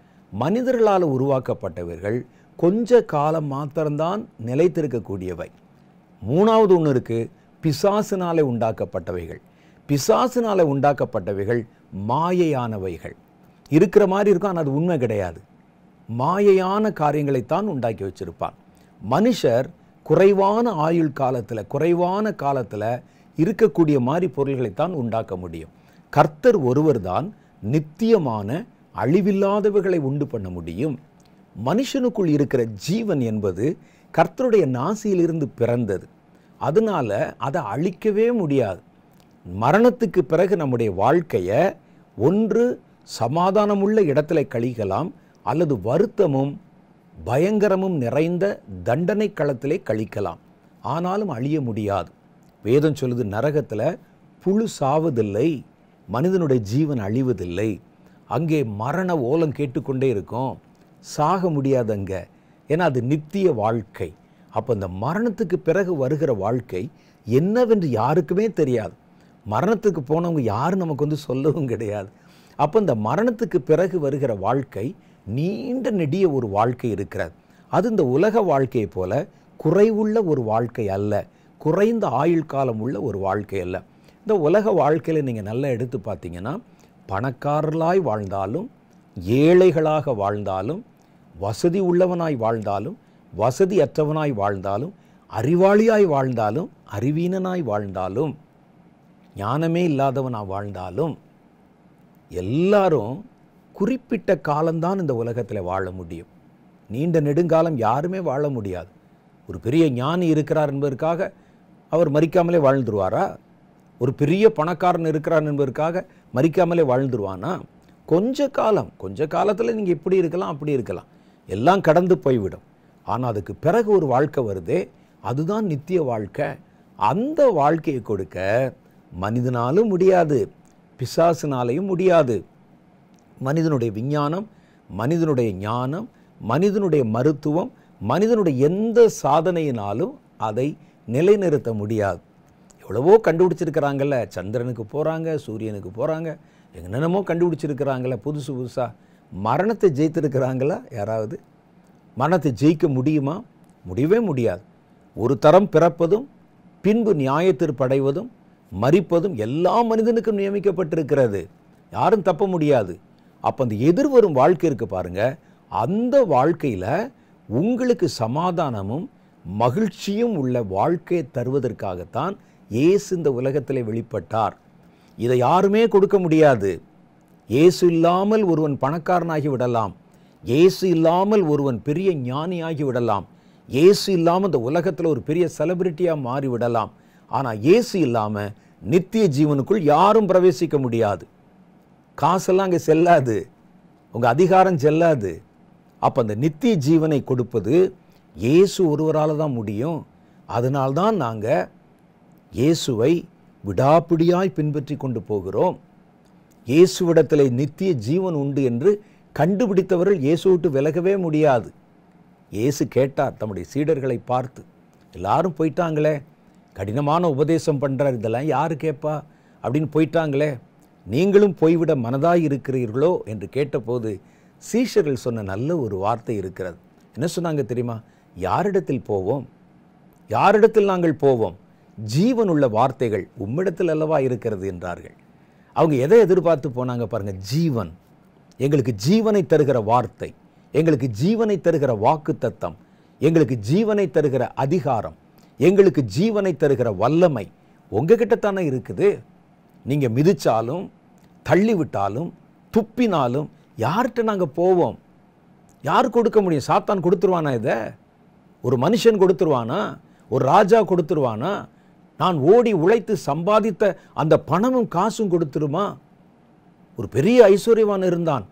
மனிதர்களால் உருவாக்கப்பட்டவர்கள் கொஞ்ச காலம் மாத்திரம்தான் நிலைத்திருக்கக்கூடியவை மூணாவது ஒன்று இருக்குது பிசாசினாலே உண்டாக்கப்பட்டவைகள் பிசாசினாலே உண்டாக்கப்பட்டவைகள் மாயையானவைகள் இருக்கிற மாதிரி இருக்கும் ஆனால் அது உண்மை கிடையாது மாயையான காரியங்களைத்தான் உண்டாக்கி வச்சிருப்பான் மனுஷர் குறைவான ஆயுள் காலத்தில் குறைவான காலத்தில் இருக்கக்கூடிய மாதிரி பொருள்களைத்தான் உண்டாக்க முடியும் கர்த்தர் ஒருவர் தான் நித்தியமான அழிவில்லாதவர்களை உண்டு பண்ண முடியும் மனுஷனுக்குள் இருக்கிற ஜீவன் என்பது கர்த்தருடைய நாசியிலிருந்து பிறந்தது அதனால் அதை அழிக்கவே முடியாது மரணத்துக்கு பிறகு நம்முடைய வாழ்க்கையை ஒன்று சமாதானமுள்ள இடத்துல கழிக்கலாம் அல்லது வருத்தமும் பயங்கரமும் நிறைந்த தண்டனை களத்திலே கழிக்கலாம் ஆனாலும் அழிய முடியாது வேதம் சொல்லுது நரகத்தில் புழு சாவதில்லை மனிதனுடைய ஜீவன் அழிவதில்லை அங்கே மரண ஓலம் கேட்டுக்கொண்டே இருக்கும் சாக முடியாது அங்கே ஏன்னா அது நித்திய வாழ்க்கை அப்போ இந்த மரணத்துக்கு பிறகு வருகிற வாழ்க்கை என்னவென்று யாருக்குமே தெரியாது மரணத்துக்கு போனவங்க யாரும் நமக்கு வந்து சொல்லவும் கிடையாது அப்போ இந்த மரணத்துக்கு பிறகு வருகிற வாழ்க்கை நீண்ட நெடிய ஒரு வாழ்க்கை இருக்கிறது அது இந்த உலக வாழ்க்கையை போல குறைவுள்ள ஒரு வாழ்க்கை அல்ல குறைந்த ஆயுள் காலம் உள்ள ஒரு வாழ்க்கை அல்ல இந்த உலக வாழ்க்கையில் நீங்கள் நல்லா எடுத்து பார்த்தீங்கன்னா பணக்காரர்களாய் வாழ்ந்தாலும் ஏழைகளாக வாழ்ந்தாலும் வசதி உள்ளவனாய் வாழ்ந்தாலும் வசதி அற்றவனாய் வாழ்ந்தாலும் அறிவாளியாய் வாழ்ந்தாலும் அறிவீனனாய் வாழ்ந்தாலும் ஞானமே இல்லாதவனாக வாழ்ந்தாலும் எல்லாரும் குறிப்பிட்ட காலம்தான் இந்த உலகத்தில் வாழ முடியும் நீண்ட நெடுங்காலம் யாருமே வாழ முடியாது ஒரு பெரிய ஞானி இருக்கிறார் என்பதற்காக அவர் மறிக்காமலே வாழ்ந்துருவாரா ஒரு பெரிய பணக்காரன் இருக்கிறார் என்பதற்காக மறிக்காமலே வாழ்ந்துருவானா கொஞ்ச காலம் கொஞ்ச காலத்தில் நீங்கள் இப்படி இருக்கலாம் அப்படி இருக்கலாம் எல்லாம் கடந்து போய்விடும் ஆனால் அதுக்கு பிறகு ஒரு வாழ்க்கை வருதே அதுதான் நித்திய வாழ்க்கை அந்த வாழ்க்கையை கொடுக்க மனிதனாலும் முடியாது பிசாசினாலையும் முடியாது மனிதனுடைய விஞ்ஞானம் மனிதனுடைய ஞானம் மனிதனுடைய மருத்துவம் மனிதனுடைய எந்த சாதனையினாலும் அதை நிலைநிறுத்த முடியாது எவ்வளவோ கண்டுபிடிச்சிருக்கிறாங்கல்ல சந்திரனுக்கு போகிறாங்க சூரியனுக்கு போகிறாங்க என்னென்னமோ கண்டுபிடிச்சிருக்கிறாங்கள புதுசு புதுசாக மரணத்தை ஜெயித்திருக்கிறாங்களா யாராவது மரணத்தை ஜெயிக்க முடியுமா முடியவே முடியாது ஒரு தரம் பிறப்பதும் பின்பு நியாயத்திற்படைவதும் மறிப்பதும் எல்லா மனிதனுக்கும் நியமிக்கப்பட்டிருக்கிறது யாரும் தப்ப முடியாது அப்போ அந்த எதிர்வரும் வாழ்க்கை இருக்குது பாருங்கள் அந்த வாழ்க்கையில் உங்களுக்கு சமாதானமும் மகிழ்ச்சியும் உள்ள வாழ்க்கையை தருவதற்காகத்தான் இயேசு இந்த உலகத்தில் வெளிப்பட்டார் இதை யாருமே கொடுக்க முடியாது இயேசு இல்லாமல் ஒருவன் பணக்காரனாகி விடலாம் இயேசு இல்லாமல் ஒருவன் பெரிய ஞானியாகி விடலாம் இயேசு இல்லாமல் இந்த உலகத்தில் ஒரு பெரிய செலிபிரிட்டியாக மாறிவிடலாம் ஆனால் இயேசு இல்லாமல் நித்திய ஜீவனுக்குள் யாரும் பிரவேசிக்க முடியாது காசெல்லாம் அங்கே செல்லாது உங்கள் அதிகாரம் செல்லாது அப்போ அந்த நித்திய ஜீவனை கொடுப்பது இயேசு ஒருவரால் தான் முடியும் அதனால்தான் நாங்கள் இயேசுவை விடாப்பிடியாய் பின்பற்றி கொண்டு போகிறோம் இயேசுவிடத்தில் நித்திய ஜீவன் உண்டு என்று கண்டுபிடித்தவர்கள் இயேசு விட்டு விலகவே முடியாது இயேசு கேட்டார் தம்முடைய சீடர்களை பார்த்து எல்லாரும் போயிட்டாங்களே கடினமான உபதேசம் பண்ணுறார் இதெல்லாம் யார் கேட்பா அப்படின்னு போயிட்டாங்களே நீங்களும் போய்விட மனதாய் இருக்கிறீர்களோ என்று கேட்டபோது சீஷர்கள் சொன்ன நல்ல ஒரு வார்த்தை இருக்கிறது என்ன சொன்னாங்க தெரியுமா யாரிடத்தில் போவோம் யாரிடத்தில் நாங்கள் போவோம் ஜீவன் உள்ள வார்த்தைகள் உம்மிடத்தில் அல்லவா இருக்கிறது என்றார்கள் அவங்க எதை எதிர்பார்த்து போனாங்க பாருங்க ஜீவன் எங்களுக்கு ஜீவனை தருகிற வார்த்தை எங்களுக்கு ஜீவனை தருகிற வாக்கு தத்தம் எங்களுக்கு ஜீவனை தருகிற அதிகாரம் எங்களுக்கு ஜீவனை தருகிற வல்லமை உங்ககிட்ட தானே இருக்குது நீங்கள் மிதித்தாலும் தள்ளிவிட்டாலும் துப்பினாலும் யார்கிட்ட நாங்கள் போவோம் யார் கொடுக்க முடியும் சாத்தான் கொடுத்துருவானா இதை ஒரு மனுஷன் கொடுத்துருவானா ஒரு ராஜா கொடுத்துருவானா நான் ஓடி உழைத்து சம்பாதித்த அந்த பணமும் காசும் கொடுத்துருமா ஒரு பெரிய ஐஸ்வர்யவான் இருந்தான்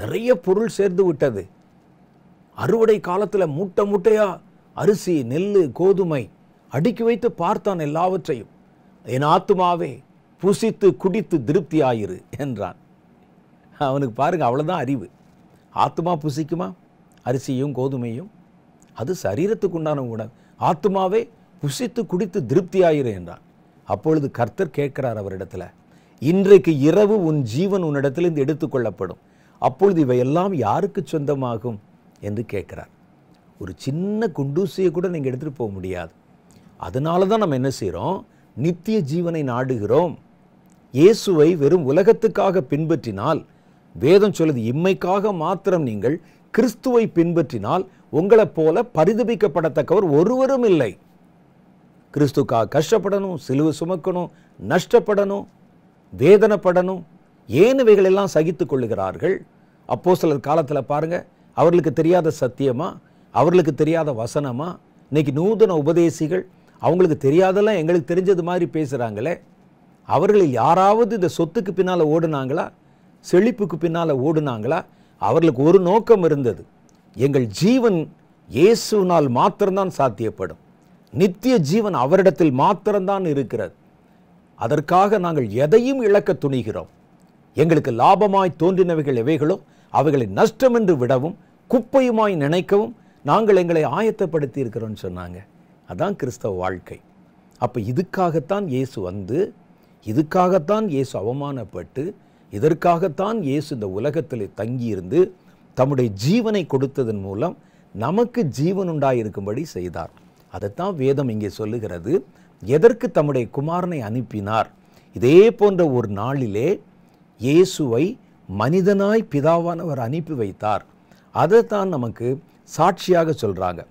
நிறைய பொருள் சேர்ந்து விட்டது அறுவடை காலத்தில் மூட்டை மூட்டையாக அரிசி நெல் கோதுமை அடுக்கி வைத்து பார்த்தான் எல்லாவற்றையும் என் ஆத்துமாவே புசித்து குடித்து திருப்தி ஆயிரு என்றான் அவனுக்கு பாருங்கள் அவ்வளோதான் அறிவு ஆத்மா புசிக்குமா அரிசியும் கோதுமையும் அது சரீரத்துக்கு உண்டான உணவு ஆத்மாவே புசித்து குடித்து திருப்தி ஆயிரு என்றான் அப்பொழுது கர்த்தர் கேட்கிறார் அவரிடத்துல இன்றைக்கு இரவு உன் ஜீவன் உன்னிடத்திலிருந்து எடுத்துக்கொள்ளப்படும் அப்பொழுது இவையெல்லாம் யாருக்கு சொந்தமாகும் என்று கேட்கிறார் ஒரு சின்ன குண்டூசியை கூட நீங்கள் எடுத்துகிட்டு போக முடியாது அதனால தான் நம்ம என்ன செய்கிறோம் நித்திய ஜீவனை நாடுகிறோம் இயேசுவை வெறும் உலகத்துக்காக பின்பற்றினால் வேதம் சொல்லுது இம்மைக்காக மாத்திரம் நீங்கள் கிறிஸ்துவை பின்பற்றினால் உங்களைப் போல பரிதபிக்கப்படத்தக்கவர் ஒருவரும் இல்லை கிறிஸ்துக்காக கஷ்டப்படணும் சிலுவை சுமக்கணும் நஷ்டப்படணும் வேதனைப்படணும் ஏன் இவைகளெல்லாம் சகித்து கொள்ளுகிறார்கள் அப்போ சிலர் காலத்தில் பாருங்கள் அவர்களுக்கு தெரியாத சத்தியமா அவர்களுக்கு தெரியாத வசனமா இன்னைக்கு நூதன உபதேசிகள் அவங்களுக்கு தெரியாதெல்லாம் எங்களுக்கு தெரிஞ்சது மாதிரி பேசுகிறாங்களே அவர்களில் யாராவது இந்த சொத்துக்கு பின்னால் ஓடுனாங்களா செழிப்புக்கு பின்னால் ஓடுனாங்களா அவர்களுக்கு ஒரு நோக்கம் இருந்தது எங்கள் ஜீவன் இயேசுனால் மாத்திரம்தான் சாத்தியப்படும் நித்திய ஜீவன் அவரிடத்தில் மாத்திரம்தான் இருக்கிறது அதற்காக நாங்கள் எதையும் இழக்க துணிகிறோம் எங்களுக்கு லாபமாய் தோன்றினவைகள் எவைகளோ அவைகளை நஷ்டம் என்று விடவும் குப்பையுமாய் நினைக்கவும் நாங்கள் எங்களை ஆயத்தப்படுத்தி இருக்கிறோம்னு சொன்னாங்க அதான் கிறிஸ்தவ வாழ்க்கை அப்போ இதுக்காகத்தான் இயேசு வந்து இதுக்காகத்தான் இயேசு அவமானப்பட்டு இதற்காகத்தான் இயேசு இந்த உலகத்தில் தங்கியிருந்து தம்முடைய ஜீவனை கொடுத்ததன் மூலம் நமக்கு ஜீவன் உண்டாயிருக்கும்படி செய்தார் அதைத்தான் வேதம் இங்கே சொல்லுகிறது எதற்கு தம்முடைய குமாரனை அனுப்பினார் இதே போன்ற ஒரு நாளிலே இயேசுவை மனிதனாய் பிதாவானவர் அனுப்பி வைத்தார் அதை தான் நமக்கு சாட்சியாக சொல்கிறாங்க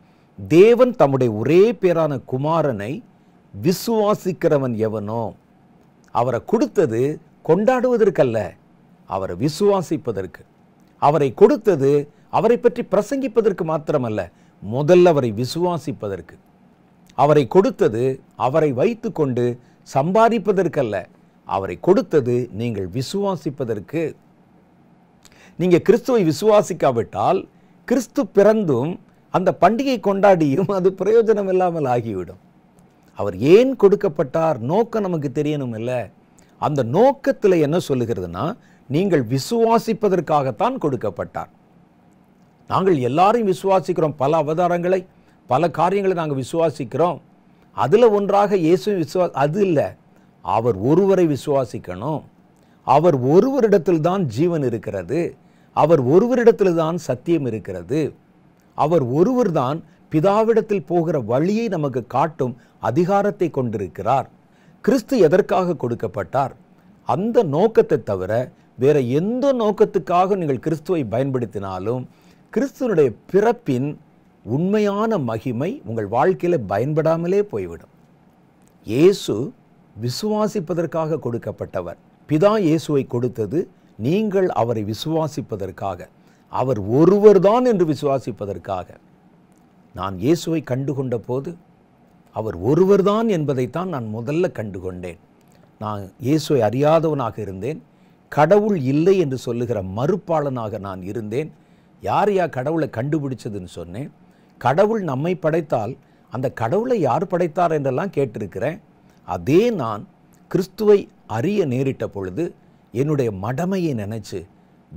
தேவன் தம்முடைய ஒரே பேரான குமாரனை விசுவாசிக்கிறவன் எவனோ அவரை கொடுத்தது கொண்டாடுவதற்கல்ல அவரை விசுவாசிப்பதற்கு அவரை கொடுத்தது அவரை பற்றி பிரசங்கிப்பதற்கு மாத்திரமல்ல முதல்ல அவரை விசுவாசிப்பதற்கு அவரை கொடுத்தது அவரை வைத்து கொண்டு சம்பாதிப்பதற்கல்ல அவரை கொடுத்தது நீங்கள் விசுவாசிப்பதற்கு நீங்கள் கிறிஸ்துவை விசுவாசிக்காவிட்டால் கிறிஸ்து பிறந்தும் அந்த பண்டிகை கொண்டாடியும் அது பிரயோஜனம் இல்லாமல் ஆகிவிடும் அவர் ஏன் கொடுக்கப்பட்டார் நோக்கம் நமக்கு தெரியணும் இல்லை அந்த நோக்கத்தில் என்ன சொல்லுகிறதுனா நீங்கள் விசுவாசிப்பதற்காகத்தான் கொடுக்கப்பட்டார் நாங்கள் எல்லாரையும் விசுவாசிக்கிறோம் பல அவதாரங்களை பல காரியங்களை நாங்கள் விசுவாசிக்கிறோம் அதில் ஒன்றாக இயேசு விசுவா அது இல்லை அவர் ஒருவரை விசுவாசிக்கணும் அவர் ஒருவரிடத்தில் தான் ஜீவன் இருக்கிறது அவர் ஒருவரிடத்தில் தான் சத்தியம் இருக்கிறது அவர் ஒருவர் தான் பிதாவிடத்தில் போகிற வழியை நமக்கு காட்டும் அதிகாரத்தை கொண்டிருக்கிறார் கிறிஸ்து எதற்காக கொடுக்கப்பட்டார் அந்த நோக்கத்தை தவிர வேற எந்த நோக்கத்துக்காக நீங்கள் கிறிஸ்துவை பயன்படுத்தினாலும் கிறிஸ்துவனுடைய பிறப்பின் உண்மையான மகிமை உங்கள் வாழ்க்கையில் பயன்படாமலே போய்விடும் இயேசு விசுவாசிப்பதற்காக கொடுக்கப்பட்டவர் பிதா இயேசுவை கொடுத்தது நீங்கள் அவரை விசுவாசிப்பதற்காக அவர் ஒருவர்தான் என்று விசுவாசிப்பதற்காக நான் இயேசுவை கண்டுகொண்ட போது அவர் ஒருவர் தான் என்பதைத்தான் நான் முதல்ல கண்டுகொண்டேன் நான் இயேசுவை அறியாதவனாக இருந்தேன் கடவுள் இல்லை என்று சொல்லுகிற மறுப்பாளனாக நான் இருந்தேன் யார் யா கடவுளை கண்டுபிடிச்சதுன்னு சொன்னேன் கடவுள் நம்மை படைத்தால் அந்த கடவுளை யார் படைத்தார் என்றெல்லாம் கேட்டிருக்கிறேன் அதே நான் கிறிஸ்துவை அறிய நேரிட்ட பொழுது என்னுடைய மடமையை நினைச்சு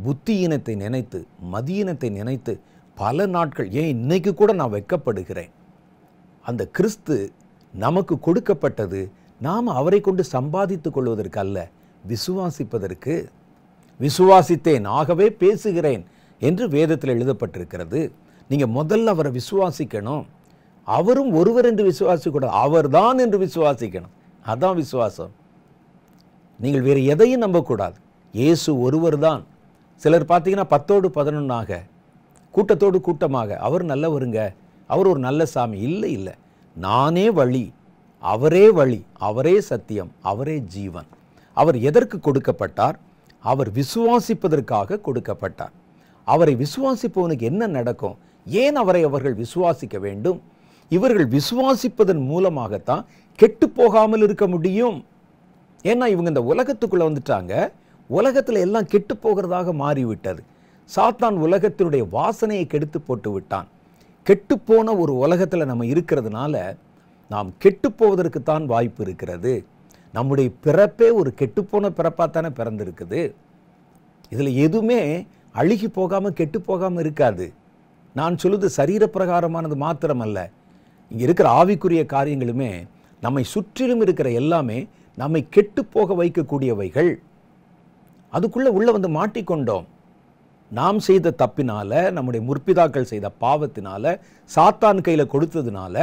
புத்தியினத்தை நினைத்து மதியினத்தை நினைத்து பல நாட்கள் ஏன் இன்னைக்கு கூட நான் வைக்கப்படுகிறேன் அந்த கிறிஸ்து நமக்கு கொடுக்கப்பட்டது நாம் அவரை கொண்டு சம்பாதித்து கொள்வதற்கு அல்ல விசுவாசிப்பதற்கு விசுவாசித்தேன் ஆகவே பேசுகிறேன் என்று வேதத்தில் எழுதப்பட்டிருக்கிறது நீங்கள் முதல்ல அவரை விசுவாசிக்கணும் அவரும் ஒருவர் என்று விசுவாசிக்கூடாது அவர் தான் என்று விசுவாசிக்கணும் அதான் விசுவாசம் நீங்கள் வேறு எதையும் நம்பக்கூடாது இயேசு ஒருவர் தான் சிலர் பார்த்தீங்கன்னா பத்தோடு பதினொன்றாக கூட்டத்தோடு கூட்டமாக அவர் நல்லவருங்க அவர் ஒரு நல்ல சாமி இல்லை இல்லை நானே வழி அவரே வழி அவரே சத்தியம் அவரே ஜீவன் அவர் எதற்கு கொடுக்கப்பட்டார் அவர் விசுவாசிப்பதற்காக கொடுக்கப்பட்டார் அவரை விசுவாசிப்பவனுக்கு என்ன நடக்கும் ஏன் அவரை அவர்கள் விசுவாசிக்க வேண்டும் இவர்கள் விசுவாசிப்பதன் மூலமாகத்தான் கெட்டு போகாமல் இருக்க முடியும் ஏன்னா இவங்க இந்த உலகத்துக்குள்ளே வந்துட்டாங்க உலகத்தில் எல்லாம் கெட்டு போகிறதாக மாறிவிட்டது சாத்தான் உலகத்தினுடைய வாசனையை கெடுத்து போட்டு விட்டான் கெட்டுப்போன ஒரு உலகத்தில் நம்ம இருக்கிறதுனால நாம் கெட்டுப்போவதற்குத்தான் வாய்ப்பு இருக்கிறது நம்முடைய பிறப்பே ஒரு கெட்டுப்போன பிறப்பாக தானே பிறந்திருக்குது இதில் எதுவுமே அழுகி போகாமல் கெட்டு போகாமல் இருக்காது நான் சொல்லுவது சரீரப்பிரகாரமானது மாத்திரமல்ல இங்கே இருக்கிற ஆவிக்குரிய காரியங்களுமே நம்மை சுற்றிலும் இருக்கிற எல்லாமே நம்மை கெட்டு போக வைக்கக்கூடியவைகள் அதுக்குள்ளே உள்ளே வந்து மாட்டிக்கொண்டோம் நாம் செய்த தப்பினால் நம்முடைய முற்பிதாக்கள் செய்த பாவத்தினால் சாத்தான் கையில் கொடுத்ததுனால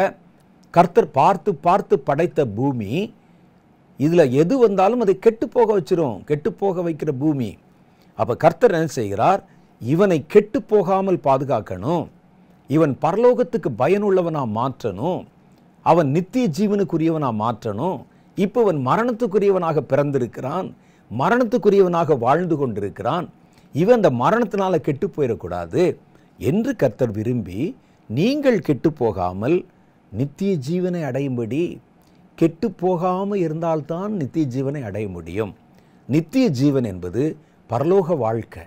கர்த்தர் பார்த்து பார்த்து படைத்த பூமி இதில் எது வந்தாலும் அதை கெட்டு போக வச்சிரும் கெட்டு போக வைக்கிற பூமி அப்போ கர்த்தர் என்ன செய்கிறார் இவனை கெட்டு போகாமல் பாதுகாக்கணும் இவன் பரலோகத்துக்கு பயனுள்ளவனாக மாற்றணும் அவன் நித்திய ஜீவனுக்குரியவனாக மாற்றணும் இப்போ அவன் மரணத்துக்குரியவனாக பிறந்திருக்கிறான் மரணத்துக்குரியவனாக வாழ்ந்து கொண்டிருக்கிறான் இவன் இந்த மரணத்தினால் கெட்டு போயிடக்கூடாது என்று கர்த்தர் விரும்பி நீங்கள் கெட்டு போகாமல் நித்திய ஜீவனை அடையும்படி கெட்டு போகாமல் இருந்தால்தான் நித்திய ஜீவனை அடைய முடியும் நித்திய ஜீவன் என்பது பரலோக வாழ்க்கை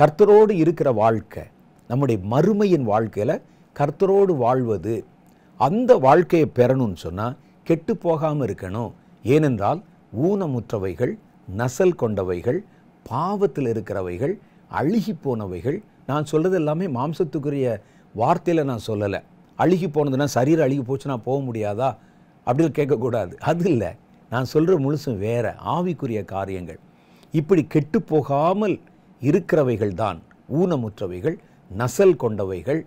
கர்த்தரோடு இருக்கிற வாழ்க்கை நம்முடைய மறுமையின் வாழ்க்கையில் கர்த்தரோடு வாழ்வது அந்த வாழ்க்கையை பெறணும்னு சொன்னால் கெட்டு போகாமல் இருக்கணும் ஏனென்றால் ஊனமுற்றவைகள் நசல் கொண்டவைகள் பாவத்தில் இருக்கிறவைகள் அழுகி போனவைகள் நான் சொல்கிறது எல்லாமே மாம்சத்துக்குரிய வார்த்தையில் நான் சொல்லலை அழுகி போனதுன்னா சரீரம் அழுகி போச்சுன்னா போக முடியாதா அப்படின்னு கேட்கக்கூடாது அது இல்லை நான் சொல்கிற முழுசும் வேறு ஆவிக்குரிய காரியங்கள் இப்படி கெட்டு போகாமல் இருக்கிறவைகள் தான் ஊனமுற்றவைகள் நசல் கொண்டவைகள்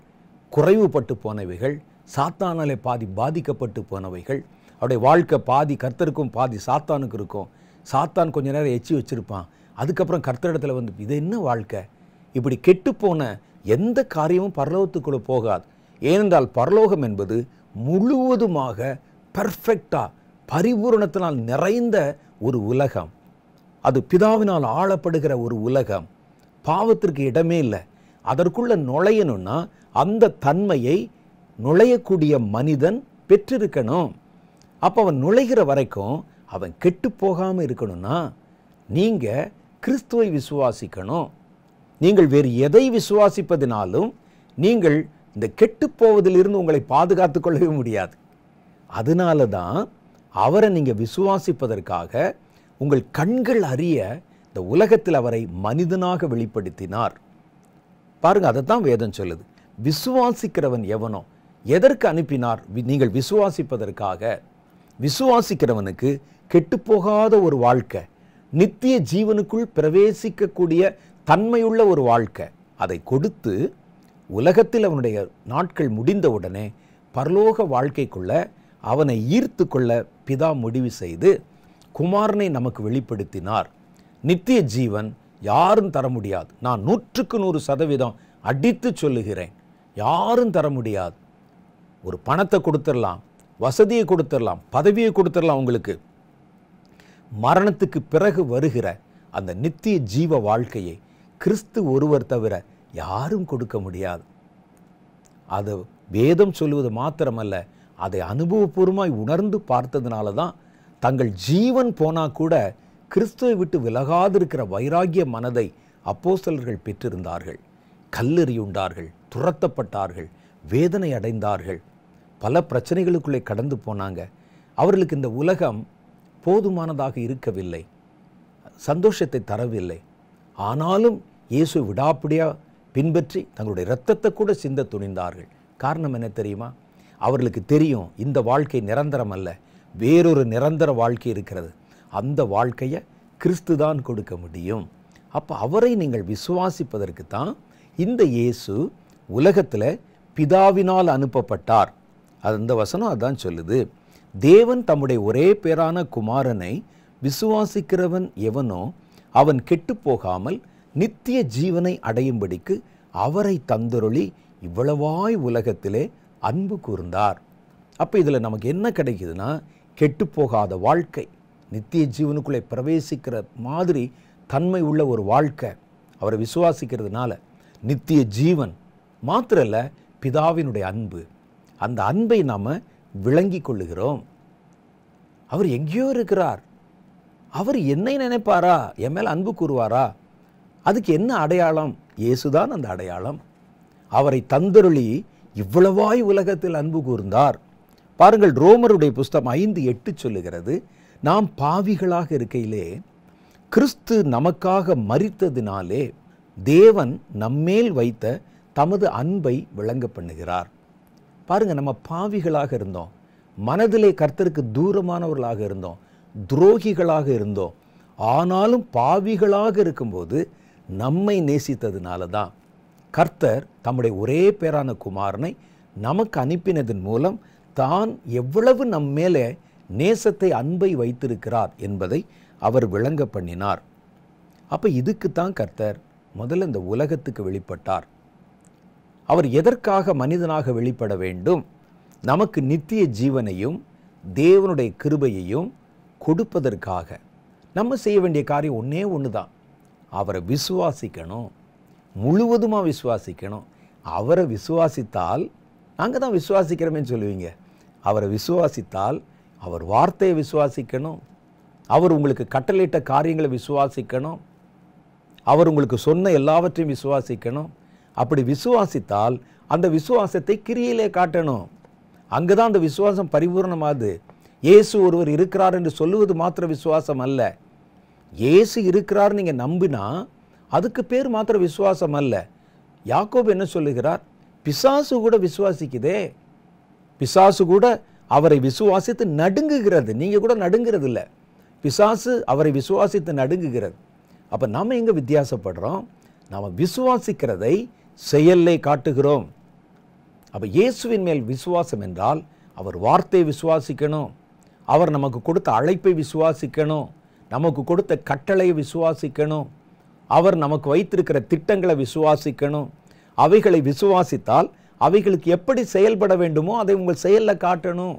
குறைவுபட்டு போனவைகள் சாத்தானாலே பாதி பாதிக்கப்பட்டு போனவைகள் அவருடைய வாழ்க்கை பாதி கர்த்தருக்கும் பாதி சாத்தானுக்கு இருக்கும் சாத்தான் கொஞ்ச நேரம் எச்சி வச்சுருப்பான் அதுக்கப்புறம் கர்த்தரிடத்தில் வந்து இது என்ன வாழ்க்கை இப்படி கெட்டுப்போன எந்த காரியமும் பரலோகத்துக்குள்ளே போகாது ஏனென்றால் பரலோகம் என்பது முழுவதுமாக பர்ஃபெக்டாக பரிபூரணத்தினால் நிறைந்த ஒரு உலகம் அது பிதாவினால் ஆளப்படுகிற ஒரு உலகம் பாவத்திற்கு இடமே இல்லை அதற்குள்ளே நுழையணும்னா அந்த தன்மையை நுழையக்கூடிய மனிதன் பெற்றிருக்கணும் அப்போ அவன் நுழைகிற வரைக்கும் அவன் கெட்டு போகாமல் இருக்கணும்னா நீங்கள் கிறிஸ்துவை விசுவாசிக்கணும் நீங்கள் வேறு எதை விசுவாசிப்பதினாலும் நீங்கள் இந்த கெட்டுப்போவதிலிருந்து உங்களை பாதுகாத்து கொள்ளவே முடியாது அதனால தான் அவரை நீங்கள் விசுவாசிப்பதற்காக உங்கள் கண்கள் அறிய இந்த உலகத்தில் அவரை மனிதனாக வெளிப்படுத்தினார் பாருங்கள் அதை தான் வேதம் சொல்லுது விசுவாசிக்கிறவன் எவனோ எதற்கு அனுப்பினார் நீங்கள் விசுவாசிப்பதற்காக விசுவாசிக்கிறவனுக்கு கெட்டுப்போகாத ஒரு வாழ்க்கை நித்திய ஜீவனுக்குள் பிரவேசிக்கக்கூடிய தன்மையுள்ள ஒரு வாழ்க்கை அதை கொடுத்து உலகத்தில் அவனுடைய நாட்கள் முடிந்தவுடனே பரலோக வாழ்க்கைக்குள்ள அவனை ஈர்த்து கொள்ள பிதா முடிவு செய்து குமாரனை நமக்கு வெளிப்படுத்தினார் நித்திய ஜீவன் யாரும் தர முடியாது நான் நூற்றுக்கு நூறு சதவீதம் அடித்து சொல்லுகிறேன் யாரும் தர முடியாது ஒரு பணத்தை கொடுத்துடலாம் வசதியை கொடுத்துடலாம் பதவியை கொடுத்துடலாம் உங்களுக்கு மரணத்துக்கு பிறகு வருகிற அந்த நித்திய ஜீவ வாழ்க்கையை கிறிஸ்து ஒருவர் தவிர யாரும் கொடுக்க முடியாது அது வேதம் சொல்லுவது மாத்திரமல்ல அதை அனுபவபூர்வமாய் உணர்ந்து பார்த்ததுனால தான் தங்கள் ஜீவன் போனால் கூட கிறிஸ்துவை விட்டு விலகாதிருக்கிற வைராகிய மனதை அப்போசலர்கள் பெற்றிருந்தார்கள் கல்லெறியுண்டார்கள் துரத்தப்பட்டார்கள் வேதனை அடைந்தார்கள் பல பிரச்சனைகளுக்குள்ளே கடந்து போனாங்க அவர்களுக்கு இந்த உலகம் போதுமானதாக இருக்கவில்லை சந்தோஷத்தை தரவில்லை ஆனாலும் இயேசு விடாப்பிடியாக பின்பற்றி தங்களுடைய இரத்தத்தை கூட சிந்த துணிந்தார்கள் காரணம் என்ன தெரியுமா அவர்களுக்கு தெரியும் இந்த வாழ்க்கை நிரந்தரம் அல்ல வேறொரு நிரந்தர வாழ்க்கை இருக்கிறது அந்த வாழ்க்கையை கிறிஸ்து தான் கொடுக்க முடியும் அப்போ அவரை நீங்கள் விசுவாசிப்பதற்கு தான் இந்த இயேசு உலகத்தில் பிதாவினால் அனுப்பப்பட்டார் அது அந்த வசனம் அதான் சொல்லுது தேவன் தம்முடைய ஒரே பேரான குமாரனை விசுவாசிக்கிறவன் எவனோ அவன் கெட்டு போகாமல் நித்திய ஜீவனை அடையும்படிக்கு அவரை தந்தருளி இவ்வளவாய் உலகத்திலே அன்பு கூர்ந்தார் அப்போ இதில் நமக்கு என்ன கிடைக்குதுன்னா கெட்டுப்போகாத வாழ்க்கை நித்திய ஜீவனுக்குள்ளே பிரவேசிக்கிற மாதிரி தன்மை உள்ள ஒரு வாழ்க்கை அவரை விசுவாசிக்கிறதுனால நித்திய ஜீவன் மாத்திரல்ல பிதாவினுடைய அன்பு அந்த அன்பை நாம் விளங்கி கொள்ளுகிறோம் அவர் எங்கேயோ இருக்கிறார் அவர் என்னை நினைப்பாரா என் மேல் அன்பு கூறுவாரா அதுக்கு என்ன அடையாளம் இயேசுதான் அந்த அடையாளம் அவரை தந்தருளி இவ்வளவாய் உலகத்தில் அன்பு கூர்ந்தார் பாருங்கள் ரோமருடைய புஸ்தகம் ஐந்து எட்டு சொல்லுகிறது நாம் பாவிகளாக இருக்கையிலே கிறிஸ்து நமக்காக மறித்ததினாலே தேவன் நம்மேல் வைத்த தமது அன்பை விளங்க பண்ணுகிறார் பாருங்கள் நம்ம பாவிகளாக இருந்தோம் மனதிலே கர்த்தருக்கு தூரமானவர்களாக இருந்தோம் துரோகிகளாக இருந்தோம் ஆனாலும் பாவிகளாக இருக்கும்போது நம்மை நேசித்ததுனால தான் கர்த்தர் தம்முடைய ஒரே பேரான குமாரனை நமக்கு அனுப்பினதன் மூலம் தான் எவ்வளவு நம் மேலே நேசத்தை அன்பை வைத்திருக்கிறார் என்பதை அவர் விளங்க பண்ணினார் அப்போ இதுக்கு தான் கர்த்தர் முதல்ல இந்த உலகத்துக்கு வெளிப்பட்டார் அவர் எதற்காக மனிதனாக வெளிப்பட வேண்டும் நமக்கு நித்திய ஜீவனையும் தேவனுடைய கிருபையையும் கொடுப்பதற்காக நம்ம செய்ய வேண்டிய காரியம் ஒன்றே ஒன்று தான் அவரை விசுவாசிக்கணும் முழுவதுமாக விசுவாசிக்கணும் அவரை விசுவாசித்தால் நாங்கள் தான் விசுவாசிக்கிறோமேன்னு சொல்லுவீங்க அவரை விசுவாசித்தால் அவர் வார்த்தையை விசுவாசிக்கணும் அவர் உங்களுக்கு கட்டளையிட்ட காரியங்களை விசுவாசிக்கணும் அவர் உங்களுக்கு சொன்ன எல்லாவற்றையும் விசுவாசிக்கணும் அப்படி விசுவாசித்தால் அந்த விசுவாசத்தை கிரியிலே காட்டணும் அங்கே தான் அந்த விசுவாசம் பரிபூர்ணமாகுது இயேசு ஒருவர் இருக்கிறார் என்று சொல்லுவது மாத்திர விசுவாசம் அல்ல இயேசு இருக்கிறார் நீங்கள் நம்பினா அதுக்கு பேர் மாத்திர விசுவாசம் அல்ல யாக்கோப் என்ன சொல்லுகிறார் பிசாசு கூட விசுவாசிக்குதே பிசாசு கூட அவரை விசுவாசித்து நடுங்குகிறது நீங்கள் கூட நடுங்கிறது இல்லை பிசாசு அவரை விசுவாசித்து நடுங்குகிறது அப்போ நாம் எங்கே வித்தியாசப்படுறோம் நாம் விசுவாசிக்கிறதை செயலை காட்டுகிறோம் அப்போ இயேசுவின் மேல் விசுவாசம் என்றால் அவர் வார்த்தை விசுவாசிக்கணும் அவர் நமக்கு கொடுத்த அழைப்பை விசுவாசிக்கணும் நமக்கு கொடுத்த கட்டளையை விசுவாசிக்கணும் அவர் நமக்கு வைத்திருக்கிற திட்டங்களை விசுவாசிக்கணும் அவைகளை விசுவாசித்தால் அவைகளுக்கு எப்படி செயல்பட வேண்டுமோ அதை உங்கள் செயலில் காட்டணும்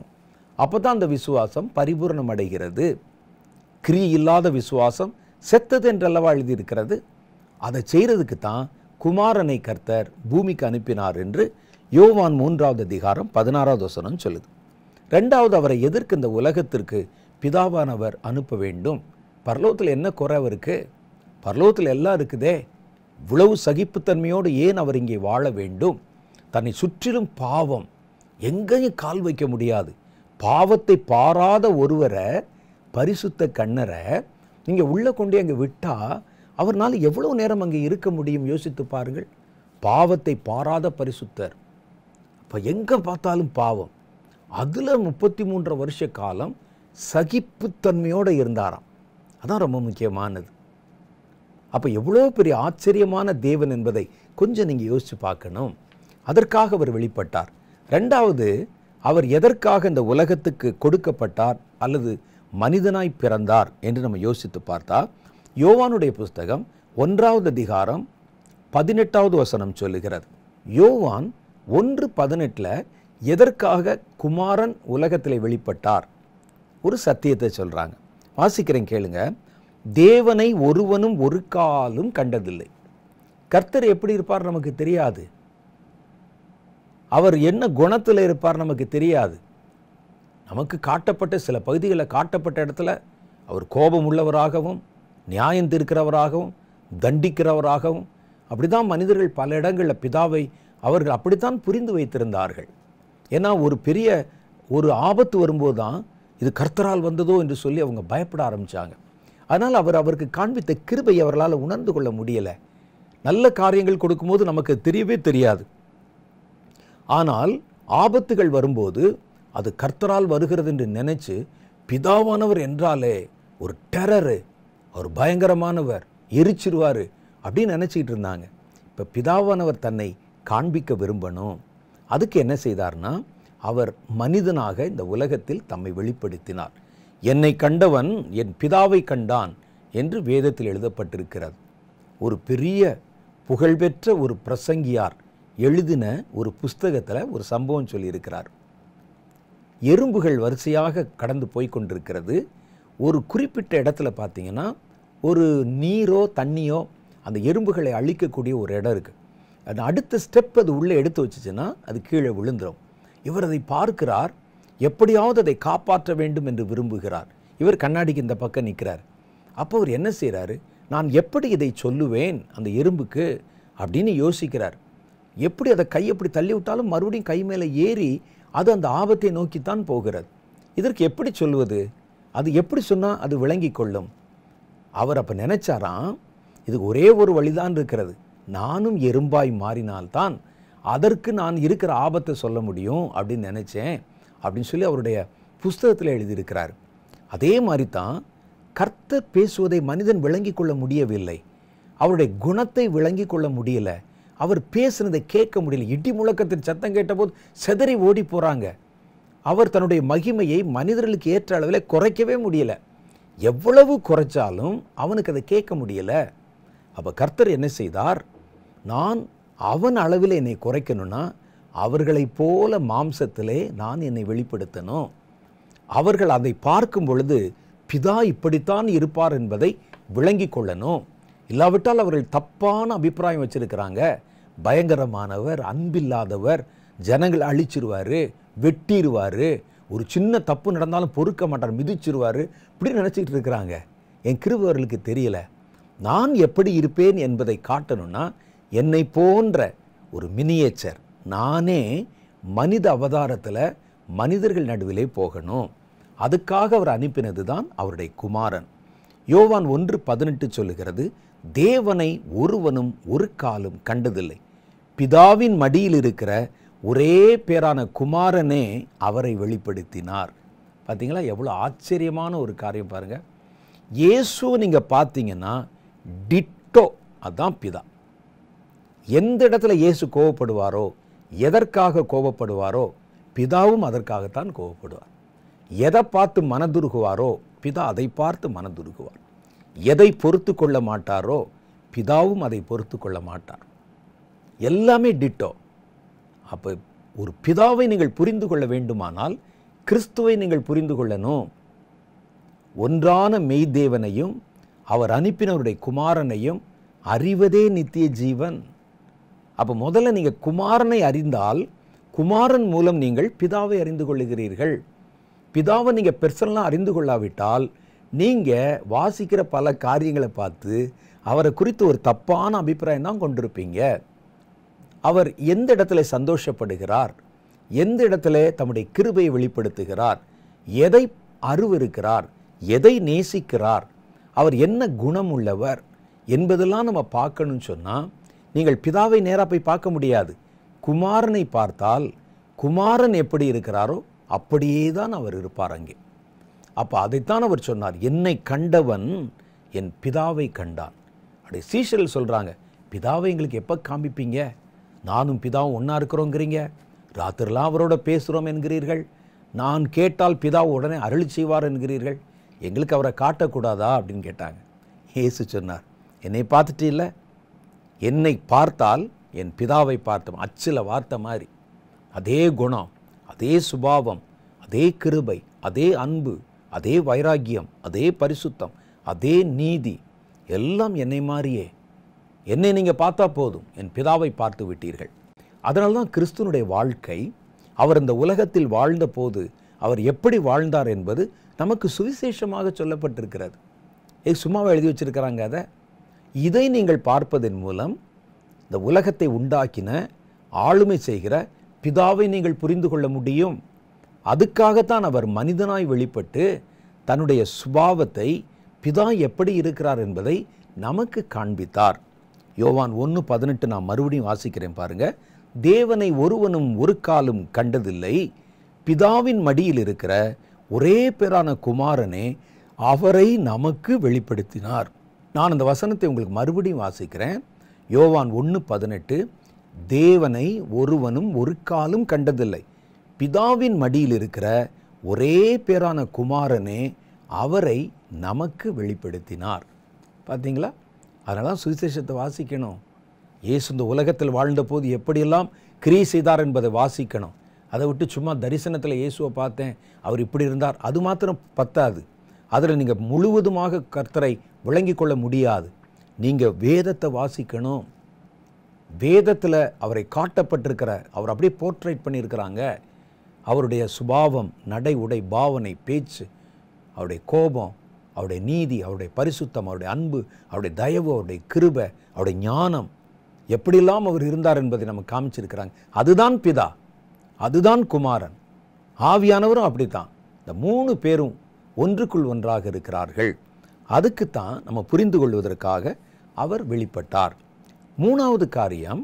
அப்போ தான் அந்த விசுவாசம் பரிபூர்ணம் அடைகிறது கிரி இல்லாத விசுவாசம் செத்தது என்றல்லவா எழுதியிருக்கிறது அதை செய்கிறதுக்கு தான் குமாரனை கர்த்தர் பூமிக்கு அனுப்பினார் என்று யோவான் மூன்றாவது அதிகாரம் பதினாறாவது வசனம் சொல்லுது ரெண்டாவது அவரை எதிர்க்கு இந்த உலகத்திற்கு பிதாவானவர் அனுப்ப வேண்டும் பரலோகத்தில் என்ன குறை அவருக்கு பரலோகத்தில் எல்லாம் இருக்குதே இவ்வளவு சகிப்புத்தன்மையோடு ஏன் அவர் இங்கே வாழ வேண்டும் தன்னை சுற்றிலும் பாவம் எங்கேயும் கால் வைக்க முடியாது பாவத்தை பாராத ஒருவரை பரிசுத்த கண்ணரை நீங்கள் உள்ளே கொண்டு அங்கே விட்டால் அவர்னால் எவ்வளோ நேரம் அங்கே இருக்க முடியும் யோசித்து பாருங்கள் பாவத்தை பாராத பரிசுத்தர் இப்போ எங்கே பார்த்தாலும் பாவம் அதில் முப்பத்தி மூன்று வருஷ காலம் சகிப்புத்தன்மையோடு இருந்தாராம் அதான் ரொம்ப முக்கியமானது அப்போ எவ்வளோ பெரிய ஆச்சரியமான தேவன் என்பதை கொஞ்சம் நீங்கள் யோசித்து பார்க்கணும் அதற்காக அவர் வெளிப்பட்டார் ரெண்டாவது அவர் எதற்காக இந்த உலகத்துக்கு கொடுக்கப்பட்டார் அல்லது மனிதனாய் பிறந்தார் என்று நம்ம யோசித்து பார்த்தா யோவானுடைய புஸ்தகம் ஒன்றாவது அதிகாரம் பதினெட்டாவது வசனம் சொல்லுகிறது யோவான் ஒன்று பதினெட்டில் எதற்காக குமாரன் உலகத்தில் வெளிப்பட்டார் ஒரு சத்தியத்தை சொல்கிறாங்க வாசிக்கிறேன் கேளுங்க தேவனை ஒருவனும் ஒரு காலும் கண்டதில்லை கர்த்தர் எப்படி இருப்பார் நமக்கு தெரியாது அவர் என்ன குணத்தில் இருப்பார் நமக்கு தெரியாது நமக்கு காட்டப்பட்ட சில பகுதிகளில் காட்டப்பட்ட இடத்துல அவர் கோபம் உள்ளவராகவும் நியாயம் தீர்க்கிறவராகவும் தண்டிக்கிறவராகவும் அப்படி தான் மனிதர்கள் பல இடங்களில் பிதாவை அவர்கள் அப்படித்தான் புரிந்து வைத்திருந்தார்கள் ஏன்னா ஒரு பெரிய ஒரு ஆபத்து வரும்போது தான் இது கர்த்தரால் வந்ததோ என்று சொல்லி அவங்க பயப்பட ஆரம்பித்தாங்க அதனால் அவர் அவருக்கு காண்பித்த கிருபை அவர்களால் உணர்ந்து கொள்ள முடியலை நல்ல காரியங்கள் கொடுக்கும்போது நமக்கு தெரியவே தெரியாது ஆனால் ஆபத்துகள் வரும்போது அது கர்த்தரால் வருகிறது என்று நினச்சி பிதாவானவர் என்றாலே ஒரு டெரரு அவர் பயங்கரமானவர் எரிச்சிருவார் அப்படின்னு நினச்சிக்கிட்டு இருந்தாங்க இப்போ பிதாவானவர் தன்னை காண்பிக்க விரும்பணும் அதுக்கு என்ன செய்தார்னா அவர் மனிதனாக இந்த உலகத்தில் தம்மை வெளிப்படுத்தினார் என்னை கண்டவன் என் பிதாவை கண்டான் என்று வேதத்தில் எழுதப்பட்டிருக்கிறது ஒரு பெரிய புகழ்பெற்ற ஒரு பிரசங்கியார் எழுதின ஒரு புஸ்தகத்தில் ஒரு சம்பவம் சொல்லியிருக்கிறார் எறும்புகள் வரிசையாக கடந்து போய் கொண்டிருக்கிறது ஒரு குறிப்பிட்ட இடத்துல பார்த்தீங்கன்னா ஒரு நீரோ தண்ணியோ அந்த எறும்புகளை அழிக்கக்கூடிய ஒரு இடம் இருக்குது அது அடுத்த ஸ்டெப் அது உள்ளே எடுத்து வச்சுச்சுன்னா அது கீழே விழுந்துடும் இவர் அதை பார்க்கிறார் எப்படியாவது அதை காப்பாற்ற வேண்டும் என்று விரும்புகிறார் இவர் கண்ணாடிக்கு இந்த பக்கம் நிற்கிறார் அப்போ அவர் என்ன செய்கிறாரு நான் எப்படி இதை சொல்லுவேன் அந்த எறும்புக்கு அப்படின்னு யோசிக்கிறார் எப்படி அதை கை எப்படி தள்ளி விட்டாலும் மறுபடியும் கை மேலே ஏறி அது அந்த ஆபத்தை நோக்கித்தான் போகிறது இதற்கு எப்படி சொல்வது அது எப்படி சொன்னால் அது விளங்கி கொள்ளும் அவர் அப்போ நினச்சாராம் இது ஒரே ஒரு வழிதான் இருக்கிறது நானும் எறும்பாய் மாறினால்தான் அதற்கு நான் இருக்கிற ஆபத்தை சொல்ல முடியும் அப்படின்னு நினச்சேன் அப்படின்னு சொல்லி அவருடைய புஸ்தகத்தில் எழுதியிருக்கிறார் அதே மாதிரி தான் கர்த்தர் பேசுவதை மனிதன் விளங்கி கொள்ள முடியவில்லை அவருடைய குணத்தை விளங்கி கொள்ள முடியலை அவர் பேசுனதை கேட்க முடியல இடி முழக்கத்தின் சத்தம் கேட்டபோது செதறி ஓடி போகிறாங்க அவர் தன்னுடைய மகிமையை மனிதர்களுக்கு ஏற்ற அளவில் குறைக்கவே முடியலை எவ்வளவு குறைச்சாலும் அவனுக்கு அதை கேட்க முடியலை அப்போ கர்த்தர் என்ன செய்தார் நான் அவன் அளவில் என்னை குறைக்கணும்னா அவர்களைப் போல மாம்சத்திலே நான் என்னை வெளிப்படுத்தணும் அவர்கள் அதை பார்க்கும் பொழுது பிதா இப்படித்தான் இருப்பார் என்பதை விளங்கி கொள்ளணும் இல்லாவிட்டால் அவர்கள் தப்பான அபிப்பிராயம் வச்சுருக்கிறாங்க பயங்கரமானவர் அன்பில்லாதவர் ஜனங்கள் அழிச்சிருவார் வெட்டிடுவார் ஒரு சின்ன தப்பு நடந்தாலும் பொறுக்க மாட்டார் மிதிச்சிருவார் இப்படி நினச்சிக்கிட்டு இருக்கிறாங்க என் கிருபவர்களுக்கு தெரியல தெரியலை நான் எப்படி இருப்பேன் என்பதை காட்டணும்னா என்னை போன்ற ஒரு மினியேச்சர் நானே மனித அவதாரத்தில் மனிதர்கள் நடுவிலே போகணும் அதுக்காக அவர் அனுப்பினது தான் அவருடைய குமாரன் யோவான் ஒன்று பதினெட்டு சொல்லுகிறது தேவனை ஒருவனும் ஒரு காலும் கண்டதில்லை பிதாவின் மடியில் இருக்கிற ஒரே பேரான குமாரனே அவரை வெளிப்படுத்தினார் பார்த்தீங்களா எவ்வளோ ஆச்சரியமான ஒரு காரியம் பாருங்கள் இயேசுவை நீங்கள் பார்த்தீங்கன்னா டிட்டோ அதான் பிதா எந்த இடத்துல இயேசு கோவப்படுவாரோ எதற்காக கோவப்படுவாரோ பிதாவும் அதற்காகத்தான் கோவப்படுவார் எதை பார்த்து மனதுருகுவாரோ பிதா அதை பார்த்து மனதுருகுவார் எதை பொறுத்து கொள்ள மாட்டாரோ பிதாவும் அதை பொறுத்து கொள்ள மாட்டார் எல்லாமே டிட்டோ அப்போ ஒரு பிதாவை நீங்கள் புரிந்து கொள்ள வேண்டுமானால் கிறிஸ்துவை நீங்கள் புரிந்து கொள்ளணும் ஒன்றான மெய்தேவனையும் அவர் அனுப்பினவருடைய குமாரனையும் அறிவதே நித்திய ஜீவன் அப்போ முதல்ல நீங்கள் குமாரனை அறிந்தால் குமாரன் மூலம் நீங்கள் பிதாவை அறிந்து கொள்ளுகிறீர்கள் பிதாவை நீங்கள் பெர்சனலாக அறிந்து கொள்ளாவிட்டால் நீங்கள் வாசிக்கிற பல காரியங்களை பார்த்து அவரை குறித்து ஒரு தப்பான அபிப்பிராயம் தான் கொண்டிருப்பீங்க அவர் எந்த இடத்துல சந்தோஷப்படுகிறார் எந்த இடத்துல தம்முடைய கிருபையை வெளிப்படுத்துகிறார் எதை அருவிருக்கிறார் எதை நேசிக்கிறார் அவர் என்ன குணம் உள்ளவர் என்பதெல்லாம் நம்ம பார்க்கணும்னு சொன்னால் நீங்கள் பிதாவை நேராக போய் பார்க்க முடியாது குமாரனை பார்த்தால் குமாரன் எப்படி இருக்கிறாரோ அப்படியே தான் அவர் இருப்பார் அங்கே அப்போ அதைத்தான் அவர் சொன்னார் என்னை கண்டவன் என் பிதாவை கண்டான் அப்படி சீஷர்கள் சொல்கிறாங்க பிதாவை எங்களுக்கு எப்போ காமிப்பீங்க நானும் பிதாவும் ஒன்றா இருக்கிறோங்கிறீங்க ராத்திரிலாம் அவரோட பேசுகிறோம் என்கிறீர்கள் நான் கேட்டால் பிதா உடனே அருள் செய்வார் என்கிறீர்கள் எங்களுக்கு அவரை காட்டக்கூடாதா அப்படின்னு கேட்டாங்க ஏசு சொன்னார் என்னை பார்த்துட்டு இல்லை என்னை பார்த்தால் என் பிதாவை பார்த்தோம் அச்சில் வார்த்தை மாதிரி அதே குணம் அதே சுபாவம் அதே கிருபை அதே அன்பு அதே வைராக்கியம் அதே பரிசுத்தம் அதே நீதி எல்லாம் என்னை மாறியே என்னை நீங்கள் பார்த்தா போதும் என் பிதாவை பார்த்து விட்டீர்கள் அதனால் தான் கிறிஸ்துவனுடைய வாழ்க்கை அவர் இந்த உலகத்தில் வாழ்ந்த போது அவர் எப்படி வாழ்ந்தார் என்பது நமக்கு சுவிசேஷமாக சொல்லப்பட்டிருக்கிறது ஏ சும்மாவை எழுதி வச்சிருக்கிறாங்க அதை இதை நீங்கள் பார்ப்பதன் மூலம் இந்த உலகத்தை உண்டாக்கின ஆளுமை செய்கிற பிதாவை நீங்கள் புரிந்து கொள்ள முடியும் அதுக்காகத்தான் அவர் மனிதனாய் வெளிப்பட்டு தன்னுடைய சுபாவத்தை பிதா எப்படி இருக்கிறார் என்பதை நமக்கு காண்பித்தார் யோவான் ஒன்று பதினெட்டு நான் மறுபடியும் வாசிக்கிறேன் பாருங்கள் தேவனை ஒருவனும் ஒரு காலும் கண்டதில்லை பிதாவின் மடியில் இருக்கிற ஒரே பேரான குமாரனே அவரை நமக்கு வெளிப்படுத்தினார் நான் அந்த வசனத்தை உங்களுக்கு மறுபடியும் வாசிக்கிறேன் யோவான் ஒன்று பதினெட்டு தேவனை ஒருவனும் ஒரு காலும் கண்டதில்லை பிதாவின் மடியில் இருக்கிற ஒரே பேரான குமாரனே அவரை நமக்கு வெளிப்படுத்தினார் பார்த்தீங்களா அதனால் சுவிசேஷத்தை வாசிக்கணும் இயேசு இந்த உலகத்தில் வாழ்ந்தபோது எப்படியெல்லாம் கிரியை செய்தார் என்பதை வாசிக்கணும் அதை விட்டு சும்மா தரிசனத்தில் இயேசுவை பார்த்தேன் அவர் இப்படி இருந்தார் அது மாத்திரம் பத்தாது அதில் நீங்கள் முழுவதுமாக கர்த்தரை விளங்கி கொள்ள முடியாது நீங்கள் வேதத்தை வாசிக்கணும் வேதத்தில் அவரை காட்டப்பட்டிருக்கிற அவர் அப்படியே போர்ட்ரேட் பண்ணியிருக்கிறாங்க அவருடைய சுபாவம் நடை உடை பாவனை பேச்சு அவருடைய கோபம் அவருடைய நீதி அவருடைய பரிசுத்தம் அவருடைய அன்பு அவருடைய தயவு அவருடைய கிருபை அவருடைய ஞானம் எப்படிலாம் அவர் இருந்தார் என்பதை நமக்கு காமிச்சிருக்கிறாங்க அதுதான் பிதா அதுதான் குமாரன் ஆவியானவரும் அப்படித்தான் இந்த மூணு பேரும் ஒன்றுக்குள் ஒன்றாக இருக்கிறார்கள் அதுக்குத்தான் நம்ம புரிந்து கொள்வதற்காக அவர் வெளிப்பட்டார் மூணாவது காரியம்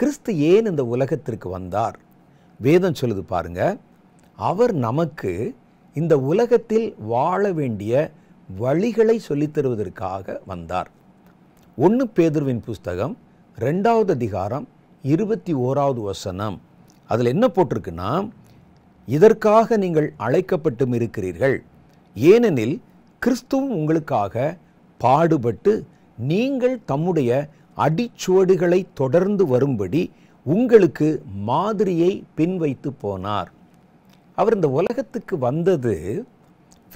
கிறிஸ்து ஏன் இந்த உலகத்திற்கு வந்தார் வேதம் சொல்லுது பாருங்க அவர் நமக்கு இந்த உலகத்தில் வாழ வேண்டிய வழிகளை சொல்லித்தருவதற்காக வந்தார் ஒன்று பேதுருவின் புஸ்தகம் ரெண்டாவது அதிகாரம் இருபத்தி ஓராவது வசனம் அதில் என்ன போட்டிருக்குன்னா இதற்காக நீங்கள் அழைக்கப்பட்டும் இருக்கிறீர்கள் ஏனெனில் கிறிஸ்துவும் உங்களுக்காக பாடுபட்டு நீங்கள் தம்முடைய அடிச்சுவடுகளை தொடர்ந்து வரும்படி உங்களுக்கு மாதிரியை பின்வைத்து போனார் அவர் இந்த உலகத்துக்கு வந்தது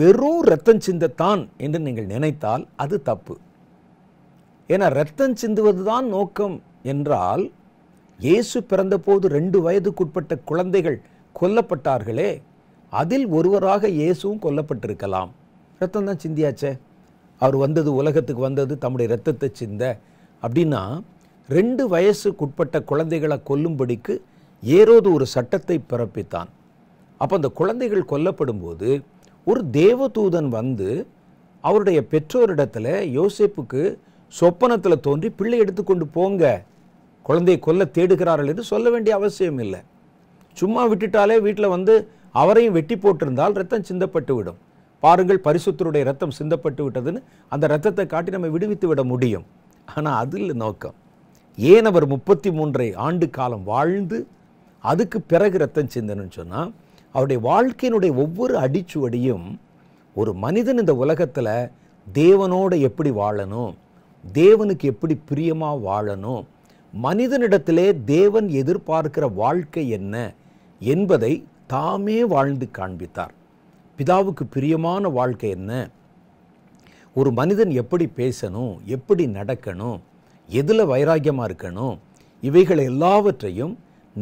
வெறும் ரத்தம் சிந்தத்தான் என்று நீங்கள் நினைத்தால் அது தப்பு ஏன்னா ரத்தம் சிந்துவது தான் நோக்கம் என்றால் இயேசு பிறந்தபோது ரெண்டு வயதுக்குட்பட்ட குழந்தைகள் கொல்லப்பட்டார்களே அதில் ஒருவராக இயேசுவும் கொல்லப்பட்டிருக்கலாம் ரத்தம் தான் சிந்தியாச்சே அவர் வந்தது உலகத்துக்கு வந்தது தம்முடைய ரத்தத்தை சிந்த அப்படின்னா ரெண்டு வயசுக்குட்பட்ட குழந்தைகளை கொல்லும்படிக்கு ஏரோது ஒரு சட்டத்தை பிறப்பித்தான் அப்போ அந்த குழந்தைகள் கொல்லப்படும் போது ஒரு தேவதூதன் வந்து அவருடைய பெற்றோரிடத்தில் யோசிப்புக்கு சொப்பனத்தில் தோன்றி பிள்ளை எடுத்துக்கொண்டு போங்க குழந்தையை கொல்ல தேடுகிறார்கள் என்று சொல்ல வேண்டிய அவசியம் இல்லை சும்மா விட்டுட்டாலே வீட்டில் வந்து அவரையும் வெட்டி போட்டிருந்தால் ரத்தம் சிந்தப்பட்டு விடும் பாருங்கள் பரிசுத்தருடைய ரத்தம் சிந்தப்பட்டு விட்டதுன்னு அந்த ரத்தத்தை காட்டி நம்ம விடுவித்து விட முடியும் ஆனால் அதில் நோக்கம் ஏன் அவர் முப்பத்தி மூன்றை ஆண்டு காலம் வாழ்ந்து அதுக்கு பிறகு ரத்தம் சிந்தனன்னு சொன்னால் அவருடைய வாழ்க்கையினுடைய ஒவ்வொரு அடிச்சுவடியும் ஒரு மனிதன் இந்த உலகத்தில் தேவனோடு எப்படி வாழணும் தேவனுக்கு எப்படி பிரியமாக வாழணும் மனிதனிடத்திலே தேவன் எதிர்பார்க்கிற வாழ்க்கை என்ன என்பதை தாமே வாழ்ந்து காண்பித்தார் பிதாவுக்கு பிரியமான வாழ்க்கை என்ன ஒரு மனிதன் எப்படி பேசணும் எப்படி நடக்கணும் எதில் வைராக்கியமாக இருக்கணும் இவைகள் எல்லாவற்றையும்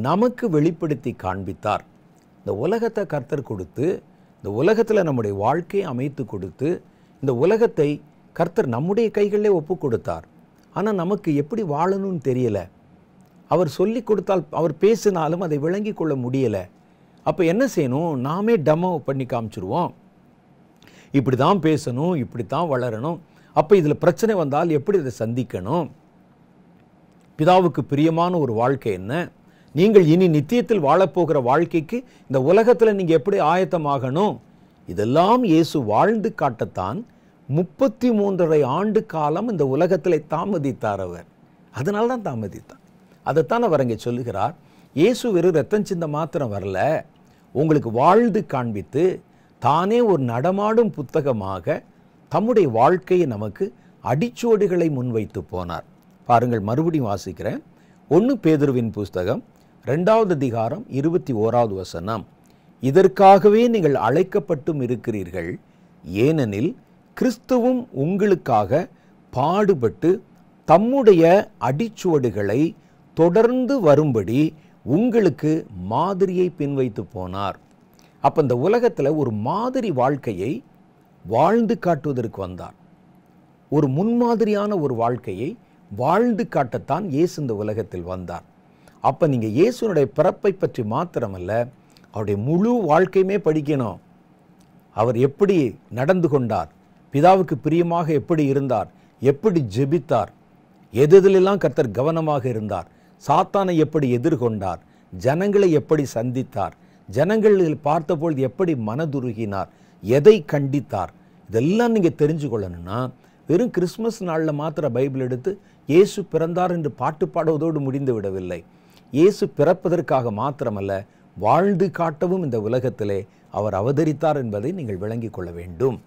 நமக்கு வெளிப்படுத்தி காண்பித்தார் இந்த உலகத்தை கர்த்தர் கொடுத்து இந்த உலகத்தில் நம்முடைய வாழ்க்கையை அமைத்து கொடுத்து இந்த உலகத்தை கர்த்தர் நம்முடைய கைகளிலே ஒப்பு கொடுத்தார் ஆனால் நமக்கு எப்படி வாழணும்னு தெரியலை அவர் சொல்லி கொடுத்தால் அவர் பேசினாலும் அதை விளங்கி கொள்ள முடியலை அப்போ என்ன செய்யணும் நாமே டமோ பண்ணி காமிச்சிருவோம் இப்படி தான் பேசணும் இப்படி தான் வளரணும் அப்போ இதில் பிரச்சனை வந்தால் எப்படி இதை சந்திக்கணும் பிதாவுக்கு பிரியமான ஒரு வாழ்க்கை என்ன நீங்கள் இனி நித்தியத்தில் வாழப்போகிற வாழ்க்கைக்கு இந்த உலகத்தில் நீங்கள் எப்படி ஆயத்தமாகணும் இதெல்லாம் இயேசு வாழ்ந்து காட்டத்தான் முப்பத்தி மூன்றரை ஆண்டு காலம் இந்த உலகத்தில் தாமதித்தார் அவர் அதனால தான் தாமதித்தார் அதைத்தான் அவர் அங்கே சொல்லுகிறார் இயேசு வெறும் ரத்தம் சிந்த மாத்திரம் வரல உங்களுக்கு வாழ்ந்து காண்பித்து தானே ஒரு நடமாடும் புத்தகமாக தம்முடைய வாழ்க்கையை நமக்கு அடிச்சோடுகளை முன்வைத்து போனார் பாருங்கள் மறுபடியும் வாசிக்கிறேன் ஒன்று பேதுருவின் புஸ்தகம் ரெண்டாவது அதிகாரம் இருபத்தி ஓராவது வசனம் இதற்காகவே நீங்கள் அழைக்கப்பட்டும் இருக்கிறீர்கள் ஏனெனில் கிறிஸ்துவும் உங்களுக்காக பாடுபட்டு தம்முடைய அடிச்சுவடுகளை தொடர்ந்து வரும்படி உங்களுக்கு மாதிரியை பின்வைத்து போனார் அப்போ இந்த உலகத்தில் ஒரு மாதிரி வாழ்க்கையை வாழ்ந்து காட்டுவதற்கு வந்தார் ஒரு முன்மாதிரியான ஒரு வாழ்க்கையை வாழ்ந்து காட்டத்தான் இயேசு இந்த உலகத்தில் வந்தார் அப்போ நீங்கள் இயேசுனுடைய பிறப்பை பற்றி மாத்திரமல்ல அவருடைய முழு வாழ்க்கையுமே படிக்கணும் அவர் எப்படி நடந்து கொண்டார் பிதாவுக்கு பிரியமாக எப்படி இருந்தார் எப்படி ஜெபித்தார் எதிலெல்லாம் கர்த்தர் கவனமாக இருந்தார் சாத்தானை எப்படி எதிர்கொண்டார் ஜனங்களை எப்படி சந்தித்தார் ஜனங்களில் பார்த்தபொழுது எப்படி மனதுருகினார் எதை கண்டித்தார் இதெல்லாம் நீங்கள் தெரிஞ்சு கொள்ளணும்னா வெறும் கிறிஸ்மஸ் நாளில் மாத்திர பைபிள் எடுத்து இயேசு பிறந்தார் என்று பாட்டு பாடுவதோடு முடிந்து விடவில்லை இயேசு பிறப்பதற்காக மாத்திரமல்ல வாழ்ந்து காட்டவும் இந்த உலகத்திலே அவர் அவதரித்தார் என்பதை நீங்கள் விளங்கிக் கொள்ள வேண்டும்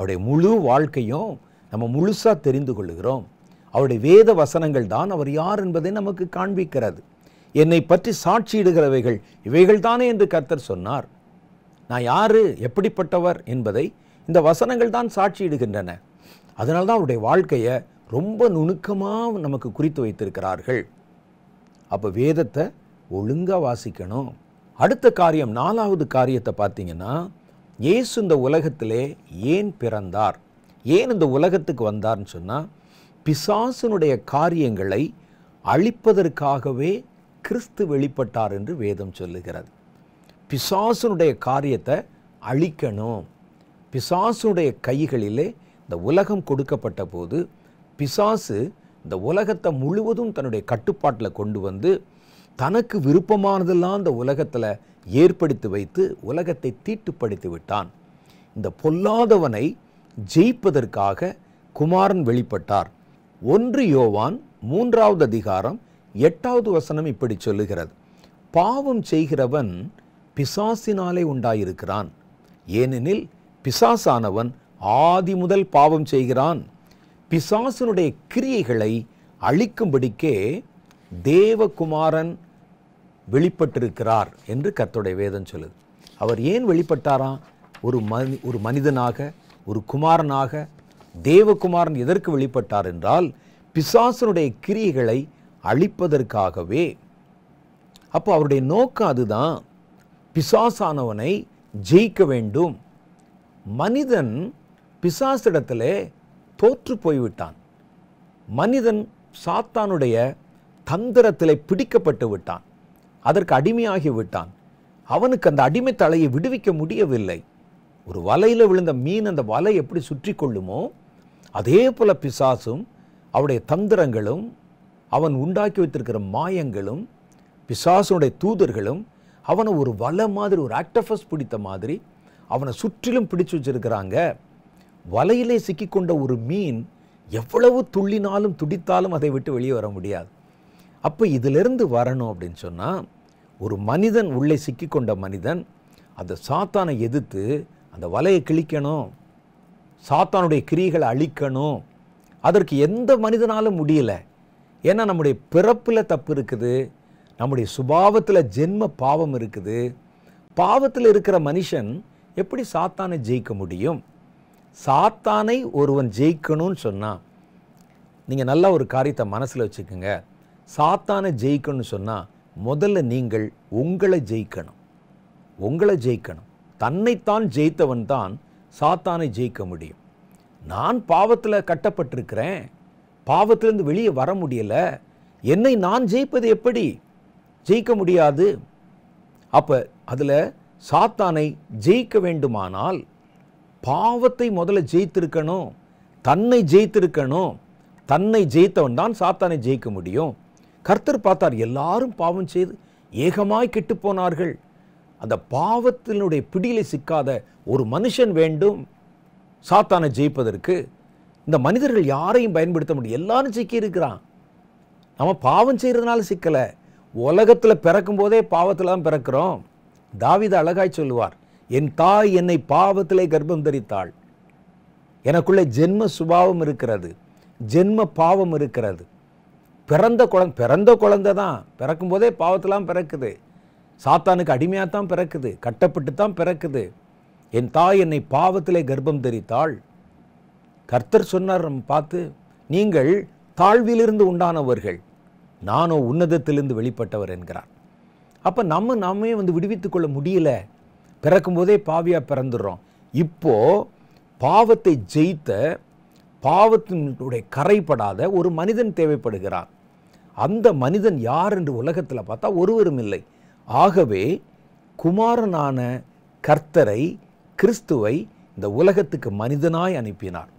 அவருடைய முழு வாழ்க்கையும் நம்ம முழுசாக தெரிந்து கொள்ளுகிறோம் அவருடைய வேத வசனங்கள் தான் அவர் யார் என்பதை நமக்கு காண்பிக்கிறது என்னை பற்றி சாட்சியிடுகிறவைகள் இவைகள் தானே என்று கர்த்தர் சொன்னார் நான் யார் எப்படிப்பட்டவர் என்பதை இந்த வசனங்கள் தான் சாட்சியிடுகின்றன அதனால தான் அவருடைய வாழ்க்கையை ரொம்ப நுணுக்கமாக நமக்கு குறித்து வைத்திருக்கிறார்கள் அப்போ வேதத்தை ஒழுங்காக வாசிக்கணும் அடுத்த காரியம் நாலாவது காரியத்தை பார்த்தீங்கன்னா இயேசு இந்த உலகத்திலே ஏன் பிறந்தார் ஏன் இந்த உலகத்துக்கு வந்தார்னு சொன்னால் பிசாசனுடைய காரியங்களை அழிப்பதற்காகவே கிறிஸ்து வெளிப்பட்டார் என்று வேதம் சொல்லுகிறது பிசாசனுடைய காரியத்தை அழிக்கணும் பிசாசுடைய கைகளிலே இந்த உலகம் கொடுக்கப்பட்ட போது பிசாசு இந்த உலகத்தை முழுவதும் தன்னுடைய கட்டுப்பாட்டில் கொண்டு வந்து தனக்கு விருப்பமானதெல்லாம் இந்த உலகத்தில் ஏற்படுத்தி வைத்து உலகத்தை தீட்டுப்படுத்தி விட்டான் இந்த பொல்லாதவனை ஜெயிப்பதற்காக குமாரன் வெளிப்பட்டார் ஒன்று யோவான் மூன்றாவது அதிகாரம் எட்டாவது வசனம் இப்படி சொல்லுகிறது பாவம் செய்கிறவன் பிசாசினாலே உண்டாயிருக்கிறான் ஏனெனில் பிசாசானவன் ஆதி முதல் பாவம் செய்கிறான் பிசாசனுடைய கிரியைகளை அழிக்கும்படிக்கே தேவகுமாரன் வெளிப்பட்டிருக்கிறார் என்று கர்த்தருடைய வேதம் சொல்லுது அவர் ஏன் வெளிப்பட்டாராம் ஒரு மனி ஒரு மனிதனாக ஒரு குமாரனாக தேவகுமாரன் எதற்கு வெளிப்பட்டார் என்றால் பிசாசனுடைய கிரியைகளை அழிப்பதற்காகவே அப்போ அவருடைய நோக்கம் அதுதான் பிசாசானவனை ஜெயிக்க வேண்டும் மனிதன் பிசாசிடத்தில் தோற்று போய்விட்டான் மனிதன் சாத்தானுடைய தந்திரத்தில் பிடிக்கப்பட்டு விட்டான் அதற்கு அடிமையாகி விட்டான் அவனுக்கு அந்த அடிமை தலையை விடுவிக்க முடியவில்லை ஒரு வலையில் விழுந்த மீன் அந்த வலை எப்படி சுற்றி கொள்ளுமோ அதே போல் பிசாசும் அவருடைய தந்திரங்களும் அவன் உண்டாக்கி வைத்திருக்கிற மாயங்களும் பிசாசுடைய தூதர்களும் அவனை ஒரு வலை மாதிரி ஒரு ஆக்டஃபஸ் பிடித்த மாதிரி அவனை சுற்றிலும் பிடிச்சு வச்சுருக்கிறாங்க வலையிலே சிக்கிக்கொண்ட ஒரு மீன் எவ்வளவு துள்ளினாலும் துடித்தாலும் அதை விட்டு வெளியே வர முடியாது அப்போ இதிலிருந்து வரணும் அப்படின்னு சொன்னால் ஒரு மனிதன் உள்ளே சிக்கிக்கொண்ட மனிதன் அந்த சாத்தானை எதிர்த்து அந்த வலையை கிழிக்கணும் சாத்தானுடைய கிரிகளை அழிக்கணும் அதற்கு எந்த மனிதனாலும் முடியலை ஏன்னா நம்முடைய பிறப்பில் தப்பு இருக்குது நம்முடைய சுபாவத்தில் ஜென்ம பாவம் இருக்குது பாவத்தில் இருக்கிற மனுஷன் எப்படி சாத்தானை ஜெயிக்க முடியும் சாத்தானை ஒருவன் ஜெயிக்கணும்னு சொன்னால் நீங்கள் நல்லா ஒரு காரியத்தை மனசில் வச்சுக்கோங்க சாத்தானை ஜெயிக்கணும்னு சொன்னால் முதல்ல நீங்கள் உங்களை ஜெயிக்கணும் உங்களை ஜெயிக்கணும் தன்னைத்தான் ஜெயித்தவன் தான் சாத்தானை ஜெயிக்க முடியும் நான் பாவத்தில் கட்டப்பட்டிருக்கிறேன் பாவத்திலேருந்து வெளியே வர முடியலை என்னை நான் ஜெயிப்பது எப்படி ஜெயிக்க முடியாது அப்போ அதில் சாத்தானை ஜெயிக்க வேண்டுமானால் பாவத்தை முதல்ல ஜெயித்திருக்கணும் தன்னை ஜெயித்திருக்கணும் தன்னை ஜெயித்தவன் தான் சாத்தானை ஜெயிக்க முடியும் கர்த்தர் பார்த்தார் எல்லாரும் பாவம் செய்து ஏகமாய் கெட்டு போனார்கள் அந்த பாவத்தினுடைய பிடியில சிக்காத ஒரு மனுஷன் வேண்டும் சாத்தானை ஜெயிப்பதற்கு இந்த மனிதர்கள் யாரையும் பயன்படுத்த முடியும் எல்லாரும் சிக்கி இருக்கிறான் நம்ம பாவம் செய்கிறதுனால சிக்கலை உலகத்தில் பிறக்கும் போதே பாவத்தில் தான் பிறக்கிறோம் தாவித அழகாய் சொல்லுவார் என் தாய் என்னை பாவத்திலே கர்ப்பம் தரித்தாள் எனக்குள்ளே ஜென்ம சுபாவம் இருக்கிறது ஜென்ம பாவம் இருக்கிறது பிறந்த குழந்தை பிறந்த குழந்தை தான் பிறக்கும்போதே பாவத்தெல்லாம் பிறக்குது சாத்தானுக்கு அடிமையாக தான் பிறக்குது கட்டப்பட்டு தான் பிறக்குது என் தாய் என்னை பாவத்திலே கர்ப்பம் தெரித்தாள் கர்த்தர் சொன்னார் பார்த்து நீங்கள் தாழ்விலிருந்து உண்டானவர்கள் நானோ உன்னதத்திலிருந்து வெளிப்பட்டவர் என்கிறார் அப்போ நம்ம நாமே வந்து விடுவித்து கொள்ள முடியல பிறக்கும்போதே பாவியாக பிறந்துடுறோம் இப்போது பாவத்தை ஜெயித்த பாவத்தினுடைய கரைப்படாத ஒரு மனிதன் தேவைப்படுகிறான் அந்த மனிதன் யார் என்று உலகத்தில் பார்த்தா ஒருவரும் இல்லை ஆகவே குமாரனான கர்த்தரை கிறிஸ்துவை இந்த உலகத்துக்கு மனிதனாய் அனுப்பினார்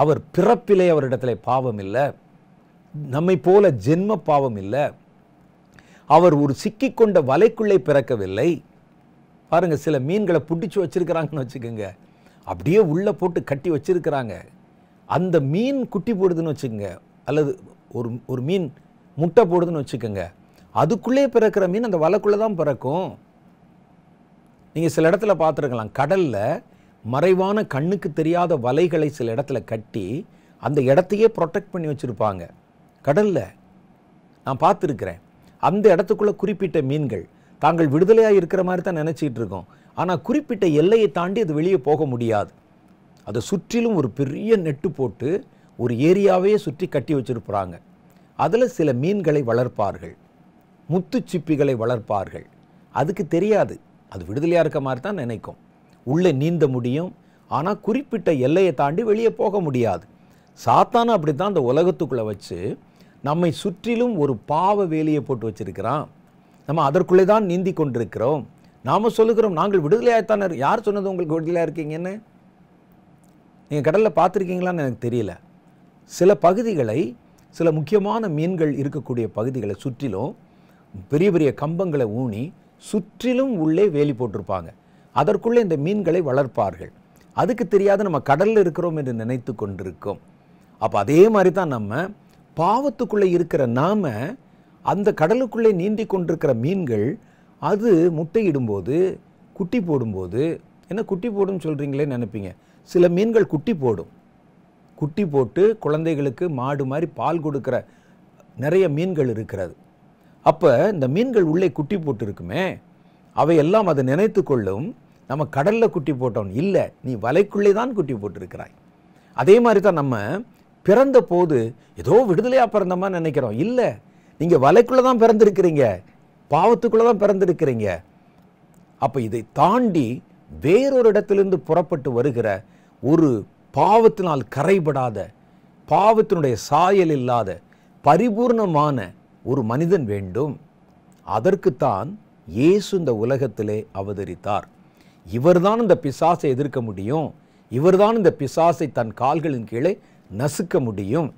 அவர் பிறப்பிலே அவரிடத்தில் பாவம் இல்லை நம்மை போல ஜென்ம பாவம் இல்லை அவர் ஒரு சிக்கிக்கொண்ட வலைக்குள்ளே பிறக்கவில்லை பாருங்கள் சில மீன்களை பிடிச்சி வச்சுருக்கிறாங்கன்னு வச்சுக்கோங்க அப்படியே உள்ளே போட்டு கட்டி வச்சுருக்கிறாங்க அந்த மீன் குட்டி போடுதுன்னு வச்சுக்கோங்க அல்லது ஒரு ஒரு மீன் முட்டை போடுதுன்னு வச்சுக்கோங்க அதுக்குள்ளே பிறக்கிற மீன் அந்த வலைக்குள்ளே தான் பிறக்கும் நீங்கள் சில இடத்துல பார்த்துருக்கலாம் கடலில் மறைவான கண்ணுக்கு தெரியாத வலைகளை சில இடத்துல கட்டி அந்த இடத்தையே ப்ரொடெக்ட் பண்ணி வச்சுருப்பாங்க கடலில் நான் பார்த்துருக்குறேன் அந்த இடத்துக்குள்ளே குறிப்பிட்ட மீன்கள் தாங்கள் விடுதலையாக இருக்கிற மாதிரி தான் நினச்சிட்டு இருக்கோம் ஆனால் குறிப்பிட்ட எல்லையை தாண்டி அது வெளியே போக முடியாது அதை சுற்றிலும் ஒரு பெரிய நெட்டு போட்டு ஒரு ஏரியாவே சுற்றி கட்டி வச்சுருப்பாங்க அதில் சில மீன்களை வளர்ப்பார்கள் முத்துச்சிப்பிகளை வளர்ப்பார்கள் அதுக்கு தெரியாது அது விடுதலையாக இருக்க மாதிரி தான் நினைக்கும் உள்ளே நீந்த முடியும் ஆனால் குறிப்பிட்ட எல்லையை தாண்டி வெளியே போக முடியாது சாத்தான அப்படி தான் அந்த உலகத்துக்குள்ளே வச்சு நம்மை சுற்றிலும் ஒரு பாவ வேலியை போட்டு வச்சுருக்கிறான் நம்ம அதற்குள்ளே தான் நீந்தி கொண்டிருக்கிறோம் நாம் சொல்லுகிறோம் நாங்கள் விடுதலையாகத்தான் யார் சொன்னது உங்களுக்கு விடுதலையாக இருக்கீங்கன்னு நீங்கள் கடலில் பார்த்துருக்கீங்களான்னு எனக்கு தெரியல சில பகுதிகளை சில முக்கியமான மீன்கள் இருக்கக்கூடிய பகுதிகளை சுற்றிலும் பெரிய பெரிய கம்பங்களை ஊனி சுற்றிலும் உள்ளே வேலி போட்டிருப்பாங்க அதற்குள்ளே இந்த மீன்களை வளர்ப்பார்கள் அதுக்கு தெரியாத நம்ம கடலில் இருக்கிறோம் என்று நினைத்து கொண்டிருக்கோம் அப்போ அதே மாதிரி தான் நம்ம பாவத்துக்குள்ளே இருக்கிற நாம் அந்த கடலுக்குள்ளே நீந்தி கொண்டிருக்கிற மீன்கள் அது முட்டையிடும்போது குட்டி போடும்போது என்ன குட்டி போடும் சொல்கிறீங்களே நினைப்பீங்க சில மீன்கள் குட்டி போடும் குட்டி போட்டு குழந்தைகளுக்கு மாடு மாதிரி பால் கொடுக்குற நிறைய மீன்கள் இருக்கிறது அப்போ இந்த மீன்கள் உள்ளே குட்டி போட்டிருக்குமே அவையெல்லாம் அதை நினைத்து கொள்ளும் நம்ம கடலில் குட்டி போட்டோம் இல்லை நீ வலைக்குள்ளே தான் குட்டி போட்டிருக்கிறாய் அதே மாதிரி தான் நம்ம பிறந்த போது ஏதோ விடுதலையாக பிறந்த மாதிரி நினைக்கிறோம் இல்லை நீங்கள் வலைக்குள்ளே தான் பிறந்திருக்கிறீங்க பாவத்துக்குள்ளே தான் பிறந்திருக்கிறீங்க அப்போ இதை தாண்டி வேறொரு இடத்திலிருந்து புறப்பட்டு வருகிற ஒரு பாவத்தினால் கரைபடாத பாவத்தினுடைய சாயல் இல்லாத பரிபூர்ணமான ஒரு மனிதன் வேண்டும் அதற்குத்தான் இயேசு இந்த உலகத்திலே அவதரித்தார் இவர்தான் இந்த பிசாசை எதிர்க்க முடியும் இவர்தான் இந்த பிசாசை தன் கால்களின் கீழே நசுக்க முடியும்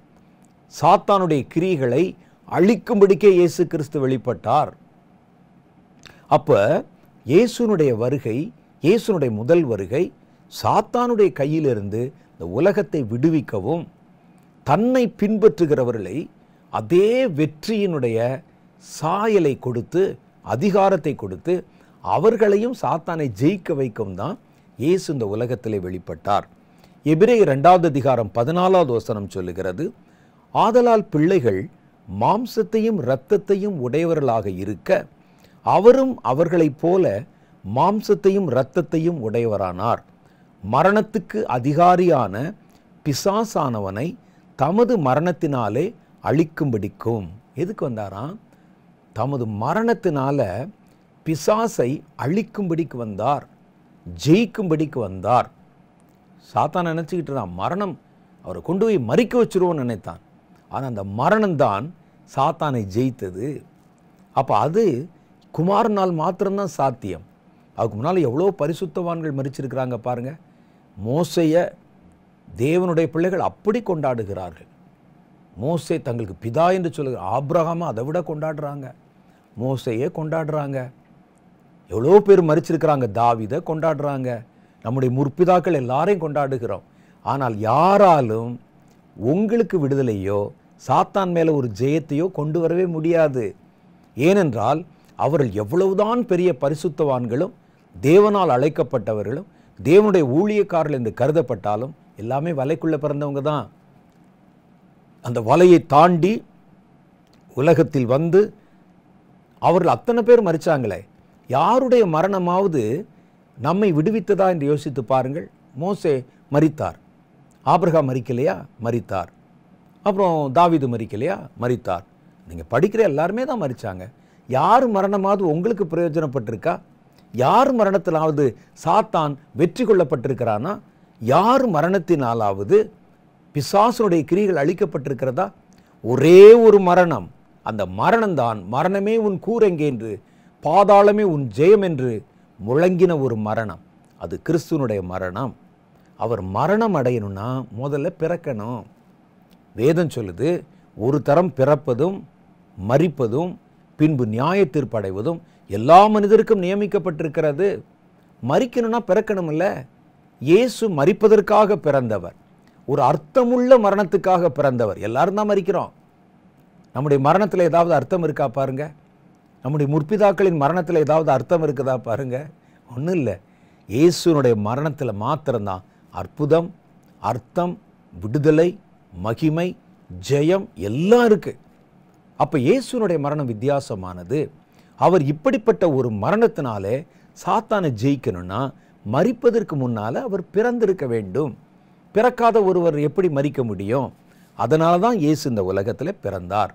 சாத்தானுடைய கிரிகளை அழிக்கும்படிக்கே இயேசு கிறிஸ்து வெளிப்பட்டார் அப்ப இயேசுனுடைய வருகை இயேசுனுடைய முதல் வருகை சாத்தானுடைய கையிலிருந்து இந்த உலகத்தை விடுவிக்கவும் தன்னை பின்பற்றுகிறவர்களை அதே வெற்றியினுடைய சாயலை கொடுத்து அதிகாரத்தை கொடுத்து அவர்களையும் சாத்தானை ஜெயிக்க வைக்கும் தான் இயேசு இந்த உலகத்திலே வெளிப்பட்டார் எபிரே இரண்டாவது அதிகாரம் பதினாலாவது வசனம் சொல்லுகிறது ஆதலால் பிள்ளைகள் மாம்சத்தையும் இரத்தத்தையும் உடையவர்களாக இருக்க அவரும் அவர்களைப் போல மாம்சத்தையும் இரத்தத்தையும் உடையவரானார் மரணத்துக்கு அதிகாரியான பிசாசானவனை தமது மரணத்தினாலே அழிக்கும்படிக்கும் எதுக்கு வந்தாராம் தமது மரணத்தினால பிசாசை அழிக்கும்படிக்கு வந்தார் ஜெயிக்கும்படிக்கு வந்தார் சாத்தான் நினச்சிக்கிட்டு தான் மரணம் அவரை கொண்டு போய் மறிக்க வச்சுருவோன்னு நினைத்தான் ஆனால் அந்த மரணம்தான் சாத்தானை ஜெயித்தது அப்போ அது குமாரனால் மாத்திரம்தான் சாத்தியம் அதுக்கு முன்னால் எவ்வளோ பரிசுத்தவான்கள் மறிச்சிருக்கிறாங்க பாருங்கள் மோசைய தேவனுடைய பிள்ளைகள் அப்படி கொண்டாடுகிறார்கள் மோசை தங்களுக்கு பிதா என்று சொல்லுகிற ஆப்ரஹாமா அதை விட கொண்டாடுறாங்க மோசையே கொண்டாடுறாங்க எவ்வளோ பேர் மறிச்சிருக்கிறாங்க தாவிதை கொண்டாடுறாங்க நம்முடைய முற்பிதாக்கள் எல்லாரையும் கொண்டாடுகிறோம் ஆனால் யாராலும் உங்களுக்கு விடுதலையோ சாத்தான் மேலே ஒரு ஜெயத்தையோ கொண்டு வரவே முடியாது ஏனென்றால் அவர்கள் எவ்வளவுதான் பெரிய பரிசுத்தவான்களும் தேவனால் அழைக்கப்பட்டவர்களும் தேவனுடைய ஊழியக்காரர்கள் என்று கருதப்பட்டாலும் எல்லாமே வலைக்குள்ளே பிறந்தவங்க தான் அந்த வலையை தாண்டி உலகத்தில் வந்து அவர்கள் அத்தனை பேர் மறிச்சாங்களே யாருடைய மரணமாவது நம்மை விடுவித்ததா என்று யோசித்து பாருங்கள் மோசே மறித்தார் ஆபிரகா மறிக்கலையா மறித்தார் அப்புறம் தாவிது மறிக்கலையா மறித்தார் நீங்கள் படிக்கிற எல்லாருமே தான் மறித்தாங்க யார் மரணமாவது உங்களுக்கு பிரயோஜனப்பட்டிருக்கா யார் மரணத்திலாவது சாத்தான் வெற்றி கொள்ளப்பட்டிருக்கிறானா யார் மரணத்தினாலாவது பிசாசனுடைய கிரிகள் அழிக்கப்பட்டிருக்கிறதா ஒரே ஒரு மரணம் அந்த மரணம்தான் மரணமே உன் கூரெங்கே என்று பாதாளமே உன் ஜெயம் என்று முழங்கின ஒரு மரணம் அது கிறிஸ்துவனுடைய மரணம் அவர் மரணம் அடையணும்னா முதல்ல பிறக்கணும் வேதம் சொல்லுது ஒரு தரம் பிறப்பதும் மறிப்பதும் பின்பு நியாயத்திற்படைவதும் எல்லா மனிதருக்கும் நியமிக்கப்பட்டிருக்கிறது மறிக்கணும்னா இல்லை இயேசு மறிப்பதற்காக பிறந்தவர் ஒரு அர்த்தமுள்ள மரணத்துக்காக பிறந்தவர் எல்லாரும் தான் மறிக்கிறோம் நம்முடைய மரணத்தில் ஏதாவது அர்த்தம் இருக்கா பாருங்க நம்முடைய முற்பிதாக்களின் மரணத்தில் ஏதாவது அர்த்தம் இருக்குதா பாருங்க ஒன்றும் இல்லை இயேசுனுடைய மரணத்தில் மாத்திரம்தான் அற்புதம் அர்த்தம் விடுதலை மகிமை ஜெயம் எல்லாம் இருக்குது அப்போ இயேசுனுடைய மரணம் வித்தியாசமானது அவர் இப்படிப்பட்ட ஒரு மரணத்தினாலே சாத்தானை ஜெயிக்கணும்னா மறிப்பதற்கு முன்னால் அவர் பிறந்திருக்க வேண்டும் பிறக்காத ஒருவர் எப்படி மறிக்க முடியும் அதனால தான் இயேசு இந்த உலகத்தில் பிறந்தார்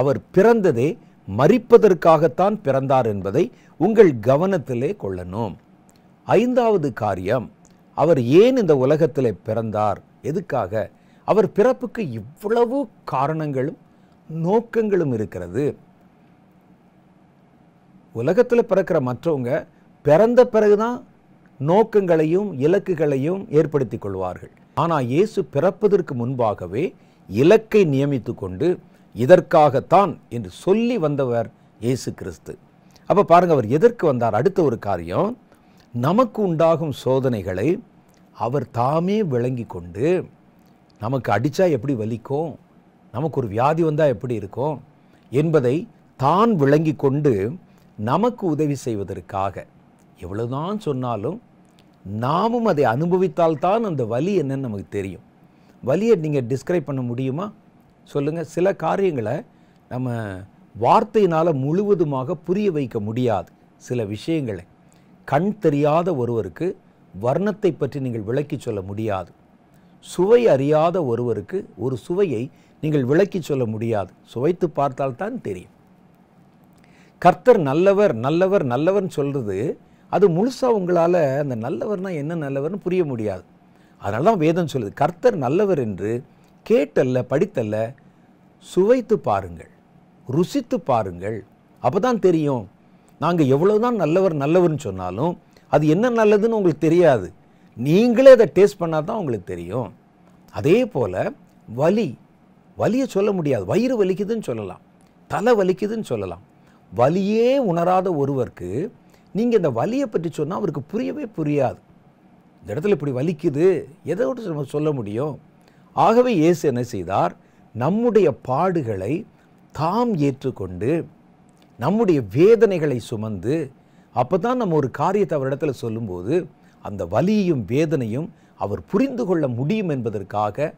அவர் பிறந்ததே மறிப்பதற்காகத்தான் பிறந்தார் என்பதை உங்கள் கவனத்திலே கொள்ளணும் ஐந்தாவது காரியம் அவர் ஏன் இந்த உலகத்தில் பிறந்தார் எதுக்காக அவர் பிறப்புக்கு இவ்வளவு காரணங்களும் நோக்கங்களும் இருக்கிறது உலகத்தில் பிறக்கிற மற்றவங்க பிறந்த பிறகுதான் நோக்கங்களையும் இலக்குகளையும் ஏற்படுத்தி கொள்வார்கள் ஆனால் இயேசு பிறப்பதற்கு முன்பாகவே இலக்கை நியமித்து கொண்டு இதற்காகத்தான் என்று சொல்லி வந்தவர் இயேசு கிறிஸ்து அப்போ பாருங்கள் அவர் எதற்கு வந்தார் அடுத்த ஒரு காரியம் நமக்கு உண்டாகும் சோதனைகளை அவர் தாமே விளங்கி கொண்டு நமக்கு அடித்தா எப்படி வலிக்கும் நமக்கு ஒரு வியாதி வந்தால் எப்படி இருக்கும் என்பதை தான் விளங்கி கொண்டு நமக்கு உதவி செய்வதற்காக எவ்வளோதான் சொன்னாலும் நாமும் அதை அனுபவித்தால்தான் அந்த வலி என்னன்னு நமக்கு தெரியும் வலியை நீங்கள் டிஸ்கிரைப் பண்ண முடியுமா சொல்லுங்கள் சில காரியங்களை நம்ம வார்த்தையினால் முழுவதுமாக புரிய வைக்க முடியாது சில விஷயங்களை கண் தெரியாத ஒருவருக்கு வர்ணத்தை பற்றி நீங்கள் விளக்கி சொல்ல முடியாது சுவை அறியாத ஒருவருக்கு ஒரு சுவையை நீங்கள் விளக்கி சொல்ல முடியாது சுவைத்து பார்த்தால்தான் தெரியும் கர்த்தர் நல்லவர் நல்லவர் நல்லவர்னு சொல்கிறது அது முழுசாக உங்களால் அந்த நல்லவர்னால் என்ன நல்லவர்னு புரிய முடியாது அதனால தான் வேதம் சொல்லுது கர்த்தர் நல்லவர் என்று கேட்டல்ல படித்தல்ல சுவைத்து பாருங்கள் ருசித்து பாருங்கள் அப்போ தான் தெரியும் நாங்கள் எவ்வளோ தான் நல்லவர் நல்லவர்னு சொன்னாலும் அது என்ன நல்லதுன்னு உங்களுக்கு தெரியாது நீங்களே அதை டேஸ்ட் பண்ணால் தான் உங்களுக்கு தெரியும் அதே போல் வலி வலியை சொல்ல முடியாது வயிறு வலிக்குதுன்னு சொல்லலாம் தலை வலிக்குதுன்னு சொல்லலாம் வலியே உணராத ஒருவருக்கு நீங்கள் இந்த வலியை பற்றி சொன்னால் அவருக்கு புரியவே புரியாது இந்த இடத்துல இப்படி வலிக்குது எதை நம்ம சொல்ல முடியும் ஆகவே இயேசு என்ன செய்தார் நம்முடைய பாடுகளை தாம் ஏற்றுக்கொண்டு நம்முடைய வேதனைகளை சுமந்து அப்போ தான் நம்ம ஒரு காரியத்தை இடத்துல சொல்லும்போது அந்த வலியையும் வேதனையும் அவர் புரிந்து கொள்ள முடியும் என்பதற்காக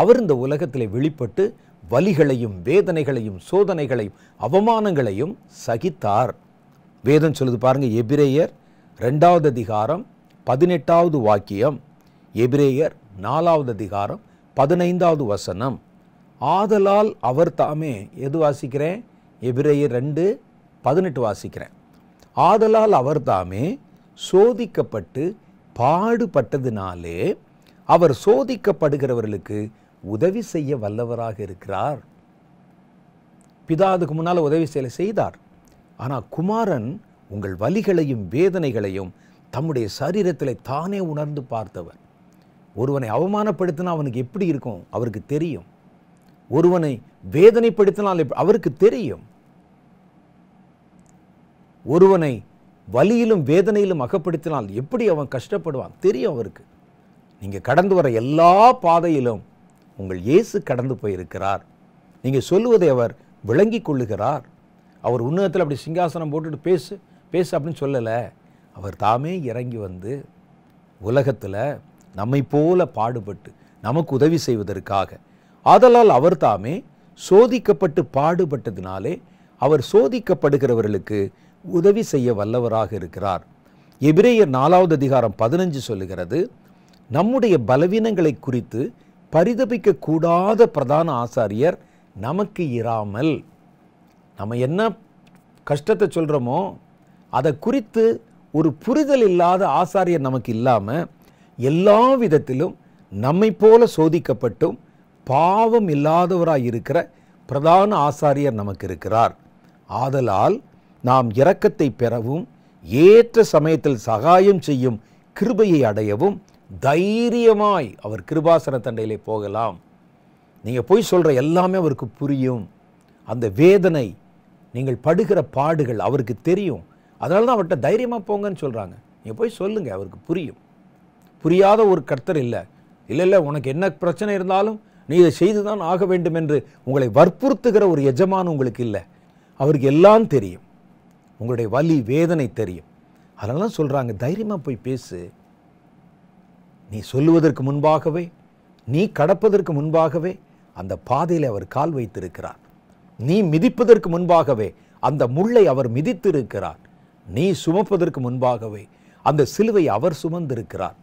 அவர் இந்த உலகத்தில் வெளிப்பட்டு வலிகளையும் வேதனைகளையும் சோதனைகளையும் அவமானங்களையும் சகித்தார் வேதம் சொல்லுது பாருங்க எபிரேயர் ரெண்டாவது அதிகாரம் பதினெட்டாவது வாக்கியம் எபிரேயர் நாலாவது அதிகாரம் பதினைந்தாவது வசனம் ஆதலால் அவர் தாமே எது வாசிக்கிறேன் எபிரேயர் ரெண்டு பதினெட்டு வாசிக்கிறேன் ஆதலால் அவர் தாமே சோதிக்கப்பட்டு பாடுபட்டதினாலே அவர் சோதிக்கப்படுகிறவர்களுக்கு உதவி செய்ய வல்லவராக இருக்கிறார் பிதா அதுக்கு முன்னால் உதவி செய்ய செய்தார் ஆனால் குமாரன் உங்கள் வலிகளையும் வேதனைகளையும் தம்முடைய சரீரத்தில் தானே உணர்ந்து பார்த்தவர் ஒருவனை அவமானப்படுத்தினா அவனுக்கு எப்படி இருக்கும் அவருக்கு தெரியும் ஒருவனை வேதனைப்படுத்தினால் அவருக்கு தெரியும் ஒருவனை வலியிலும் வேதனையிலும் அகப்படுத்தினால் எப்படி அவன் கஷ்டப்படுவான் தெரியும் அவருக்கு நீங்கள் கடந்து வர எல்லா பாதையிலும் உங்கள் இயேசு கடந்து போயிருக்கிறார் நீங்கள் சொல்லுவதை அவர் விளங்கி கொள்ளுகிறார் அவர் உன்னதத்தில் அப்படி சிங்காசனம் போட்டுட்டு பேசு பேசு அப்படின்னு சொல்லலை அவர் தாமே இறங்கி வந்து உலகத்தில் நம்மை போல பாடுபட்டு நமக்கு உதவி செய்வதற்காக ஆதலால் அவர் தாமே சோதிக்கப்பட்டு பாடுபட்டதினாலே அவர் சோதிக்கப்படுகிறவர்களுக்கு உதவி செய்ய வல்லவராக இருக்கிறார் எபிரேயர் நாலாவது அதிகாரம் பதினஞ்சு சொல்லுகிறது நம்முடைய பலவீனங்களை குறித்து பரிதபிக்கக்கூடாத பிரதான ஆசாரியர் நமக்கு இராமல் நம்ம என்ன கஷ்டத்தை சொல்கிறோமோ அதை குறித்து ஒரு புரிதல் இல்லாத ஆசாரியர் நமக்கு இல்லாமல் எல்லா விதத்திலும் நம்மை போல சோதிக்கப்பட்டும் பாவம் இல்லாதவராக இருக்கிற பிரதான ஆசாரியர் நமக்கு இருக்கிறார் ஆதலால் நாம் இரக்கத்தை பெறவும் ஏற்ற சமயத்தில் சகாயம் செய்யும் கிருபையை அடையவும் தைரியமாய் அவர் கிருபாசன தண்டையிலே போகலாம் நீங்கள் போய் சொல்கிற எல்லாமே அவருக்கு புரியும் அந்த வேதனை நீங்கள் படுகிற பாடுகள் அவருக்கு தெரியும் அதனால தான் அவர்கிட்ட தைரியமாக போங்கன்னு சொல்கிறாங்க நீங்கள் போய் சொல்லுங்கள் அவருக்கு புரியும் புரியாத ஒரு கர்த்தர் இல்லை இல்லை இல்லை உனக்கு என்ன பிரச்சனை இருந்தாலும் நீ இதை செய்து தான் ஆக வேண்டும் என்று உங்களை வற்புறுத்துகிற ஒரு எஜமான உங்களுக்கு இல்லை அவருக்கு எல்லாம் தெரியும் உங்களுடைய வலி வேதனை தெரியும் அதனால தான் சொல்கிறாங்க தைரியமாக போய் பேசு நீ சொல்லுவதற்கு முன்பாகவே நீ கடப்பதற்கு முன்பாகவே அந்த பாதையில் அவர் கால் வைத்திருக்கிறார் நீ மிதிப்பதற்கு முன்பாகவே அந்த முள்ளை அவர் மிதித்திருக்கிறார் நீ சுமப்பதற்கு முன்பாகவே அந்த சிலுவை அவர் சுமந்திருக்கிறார்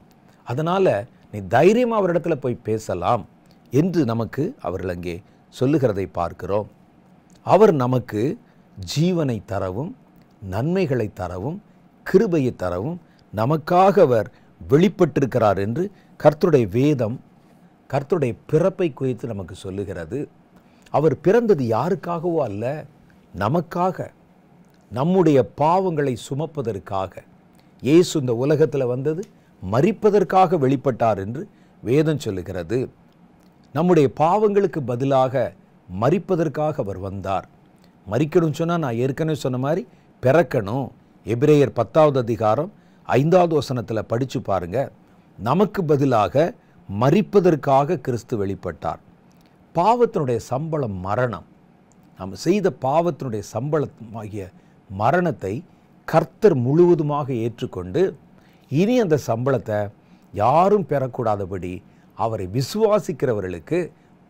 அதனால் நீ தைரியமாக அவரிடத்துல போய் பேசலாம் என்று நமக்கு அவர்கள் அங்கே சொல்லுகிறதை பார்க்கிறோம் அவர் நமக்கு ஜீவனை தரவும் நன்மைகளை தரவும் கிருபையை தரவும் நமக்காக அவர் வெளிப்பட்டிருக்கிறார் என்று கர்த்தருடைய வேதம் கர்த்தருடைய பிறப்பை குறித்து நமக்கு சொல்லுகிறது அவர் பிறந்தது யாருக்காகவோ அல்ல நமக்காக நம்முடைய பாவங்களை சுமப்பதற்காக இயேசு இந்த உலகத்தில் வந்தது மறிப்பதற்காக வெளிப்பட்டார் என்று வேதம் சொல்லுகிறது நம்முடைய பாவங்களுக்கு பதிலாக மறிப்பதற்காக அவர் வந்தார் மறிக்கணும்னு சொன்னால் நான் ஏற்கனவே சொன்ன மாதிரி பிறக்கணும் எபிரேயர் பத்தாவது அதிகாரம் ஐந்தாவது வசனத்தில் படித்து பாருங்கள் நமக்கு பதிலாக மறிப்பதற்காக கிறிஸ்து வெளிப்பட்டார் பாவத்தினுடைய சம்பளம் மரணம் நாம் செய்த பாவத்தினுடைய சம்பளமாகிய மரணத்தை கர்த்தர் முழுவதுமாக ஏற்றுக்கொண்டு இனி அந்த சம்பளத்தை யாரும் பெறக்கூடாதபடி அவரை விசுவாசிக்கிறவர்களுக்கு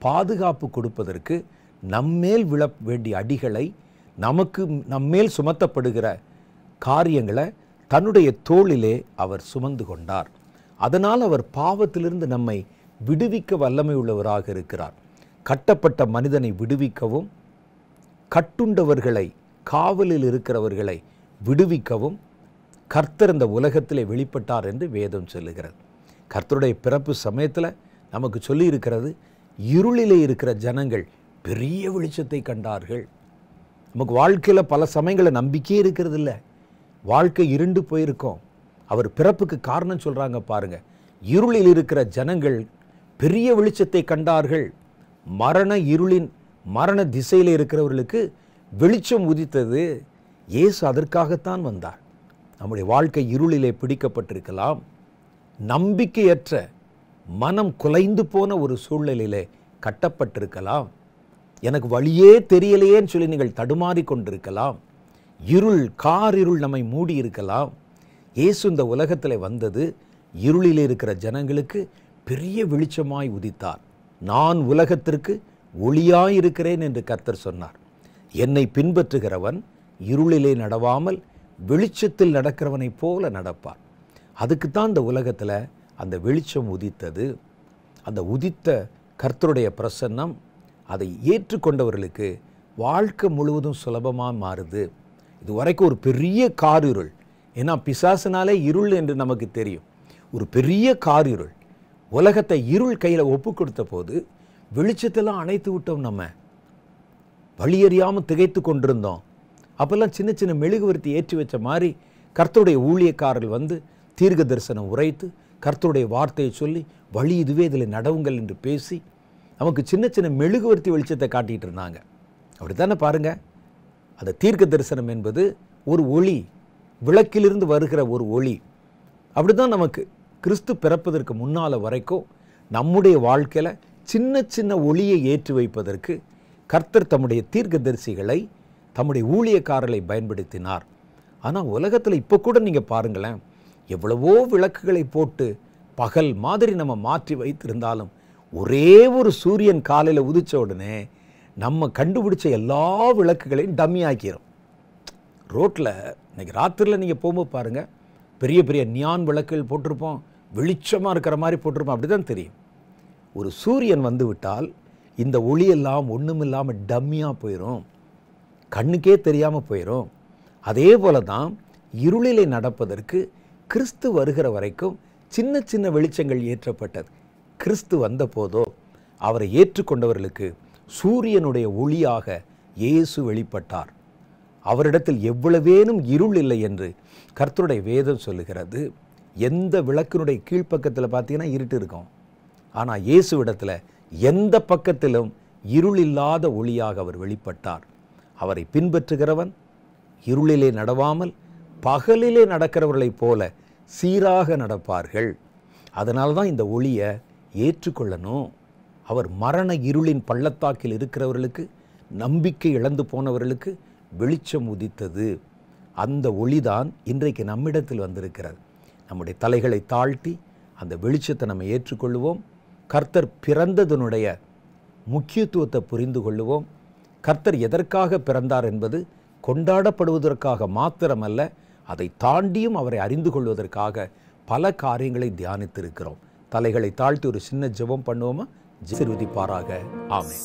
பாதுகாப்பு கொடுப்பதற்கு நம்மேல் விழ வேண்டிய அடிகளை நமக்கு நம்மேல் சுமத்தப்படுகிற காரியங்களை தன்னுடைய தோளிலே அவர் சுமந்து கொண்டார் அதனால் அவர் பாவத்திலிருந்து நம்மை விடுவிக்க வல்லமை உள்ளவராக இருக்கிறார் கட்டப்பட்ட மனிதனை விடுவிக்கவும் கட்டுண்டவர்களை காவலில் இருக்கிறவர்களை விடுவிக்கவும் கர்த்தர் இந்த உலகத்திலே வெளிப்பட்டார் என்று வேதம் சொல்லுகிறது கர்த்தருடைய பிறப்பு சமயத்தில் நமக்கு சொல்லியிருக்கிறது இருளிலே இருக்கிற ஜனங்கள் பெரிய வெளிச்சத்தை கண்டார்கள் நமக்கு வாழ்க்கையில் பல சமயங்களில் நம்பிக்கையே இருக்கிறது இல்லை வாழ்க்கை இருண்டு போயிருக்கோம் அவர் பிறப்புக்கு காரணம் சொல்கிறாங்க பாருங்க இருளில் இருக்கிற ஜனங்கள் பெரிய வெளிச்சத்தை கண்டார்கள் மரண இருளின் மரண திசையில் இருக்கிறவர்களுக்கு வெளிச்சம் உதித்தது இயேசு அதற்காகத்தான் வந்தார் நம்முடைய வாழ்க்கை இருளிலே பிடிக்கப்பட்டிருக்கலாம் நம்பிக்கையற்ற மனம் குலைந்து போன ஒரு சூழ்நிலையிலே கட்டப்பட்டிருக்கலாம் எனக்கு வழியே தெரியலையேன்னு சொல்லி நீங்கள் தடுமாறி கொண்டிருக்கலாம் இருள் காரிருள் நம்மை மூடி இருக்கலாம் இயேசு இந்த உலகத்தில் வந்தது இருளில் இருக்கிற ஜனங்களுக்கு பெரிய வெளிச்சமாய் உதித்தார் நான் உலகத்திற்கு ஒளியாயிருக்கிறேன் என்று கர்த்தர் சொன்னார் என்னை பின்பற்றுகிறவன் இருளிலே நடவாமல் வெளிச்சத்தில் நடக்கிறவனைப் போல நடப்பார் தான் இந்த உலகத்தில் அந்த வெளிச்சம் உதித்தது அந்த உதித்த கர்த்தருடைய பிரசன்னம் அதை ஏற்றுக்கொண்டவர்களுக்கு வாழ்க்கை முழுவதும் சுலபமாக மாறுது இது வரைக்கும் ஒரு பெரிய காரிருள் ஏன்னா பிசாசுனாலே இருள் என்று நமக்கு தெரியும் ஒரு பெரிய காரிருள் உலகத்தை இருள் கையில் ஒப்பு கொடுத்த போது வெளிச்சத்தெல்லாம் அணைத்து விட்டோம் நம்ம வழியறியாமல் திகைத்து கொண்டிருந்தோம் அப்போல்லாம் சின்ன சின்ன மெழுகுவர்த்தி ஏற்றி வச்ச மாதிரி கர்த்தருடைய ஊழியக்காரர்கள் வந்து தீர்க்க தரிசனம் உரைத்து கர்த்தருடைய வார்த்தையை சொல்லி வழி இதுவே இதில் நடவுங்கள் என்று பேசி நமக்கு சின்ன சின்ன மெழுகுவர்த்தி வெளிச்சத்தை காட்டிகிட்டு இருந்தாங்க அப்படி தானே பாருங்கள் அந்த தீர்க்க தரிசனம் என்பது ஒரு ஒளி விளக்கிலிருந்து வருகிற ஒரு ஒளி அப்படி நமக்கு கிறிஸ்து பிறப்பதற்கு முன்னால் வரைக்கும் நம்முடைய வாழ்க்கையில் சின்ன சின்ன ஒளியை ஏற்றி வைப்பதற்கு கர்த்தர் தம்முடைய தீர்க்க தரிசிகளை தம்முடைய ஊழியக்காரர்களை பயன்படுத்தினார் ஆனால் உலகத்தில் இப்போ கூட நீங்கள் பாருங்களேன் எவ்வளவோ விளக்குகளை போட்டு பகல் மாதிரி நம்ம மாற்றி வைத்திருந்தாலும் ஒரே ஒரு சூரியன் காலையில் உதித்த உடனே நம்ம கண்டுபிடிச்ச எல்லா விளக்குகளையும் டம்மி ஆக்கிடும் ரோட்டில் இன்றைக்கி ராத்திரியில் நீங்கள் போகும்போது பாருங்கள் பெரிய பெரிய நியான் விளக்குகள் போட்டிருப்போம் வெளிச்சமாக இருக்கிற மாதிரி போட்டிருப்போம் அப்படி தான் தெரியும் ஒரு சூரியன் வந்து விட்டால் இந்த ஒளியெல்லாம் ஒன்றும் இல்லாமல் டம்மியாக போயிடும் கண்ணுக்கே தெரியாமல் போயிடும் அதே போல தான் இருளிலை நடப்பதற்கு கிறிஸ்து வருகிற வரைக்கும் சின்ன சின்ன வெளிச்சங்கள் ஏற்றப்பட்டது கிறிஸ்து வந்த போதோ அவரை ஏற்றுக்கொண்டவர்களுக்கு சூரியனுடைய ஒளியாக இயேசு வெளிப்பட்டார் அவரிடத்தில் எவ்வளவேனும் இருள் இல்லை என்று கர்த்தருடைய வேதம் சொல்லுகிறது எந்த விளக்கினுடைய கீழ்ப்பக்கத்தில் பார்த்தீங்கன்னா இருட்டு இருக்கும் ஆனால் இயேசு இடத்துல எந்த பக்கத்திலும் இருள் இல்லாத ஒளியாக அவர் வெளிப்பட்டார் அவரை பின்பற்றுகிறவன் இருளிலே நடவாமல் பகலிலே நடக்கிறவர்களைப் போல சீராக நடப்பார்கள் அதனால தான் இந்த ஒளியை ஏற்றுக்கொள்ளணும் அவர் மரண இருளின் பள்ளத்தாக்கில் இருக்கிறவர்களுக்கு நம்பிக்கை இழந்து போனவர்களுக்கு வெளிச்சம் உதித்தது அந்த ஒளிதான் இன்றைக்கு நம்மிடத்தில் வந்திருக்கிறது நம்முடைய தலைகளை தாழ்த்தி அந்த வெளிச்சத்தை நம்ம ஏற்றுக்கொள்வோம் கர்த்தர் பிறந்ததனுடைய முக்கியத்துவத்தை புரிந்து கொள்ளுவோம் கர்த்தர் எதற்காக பிறந்தார் என்பது கொண்டாடப்படுவதற்காக மாத்திரமல்ல அதை தாண்டியும் அவரை அறிந்து கொள்வதற்காக பல காரியங்களை தியானித்திருக்கிறோம் தலைகளை தாழ்த்தி ஒரு சின்ன ஜெபம் பண்ணுவோமா ஜெயசிர்வதிப்பாராக ஆமே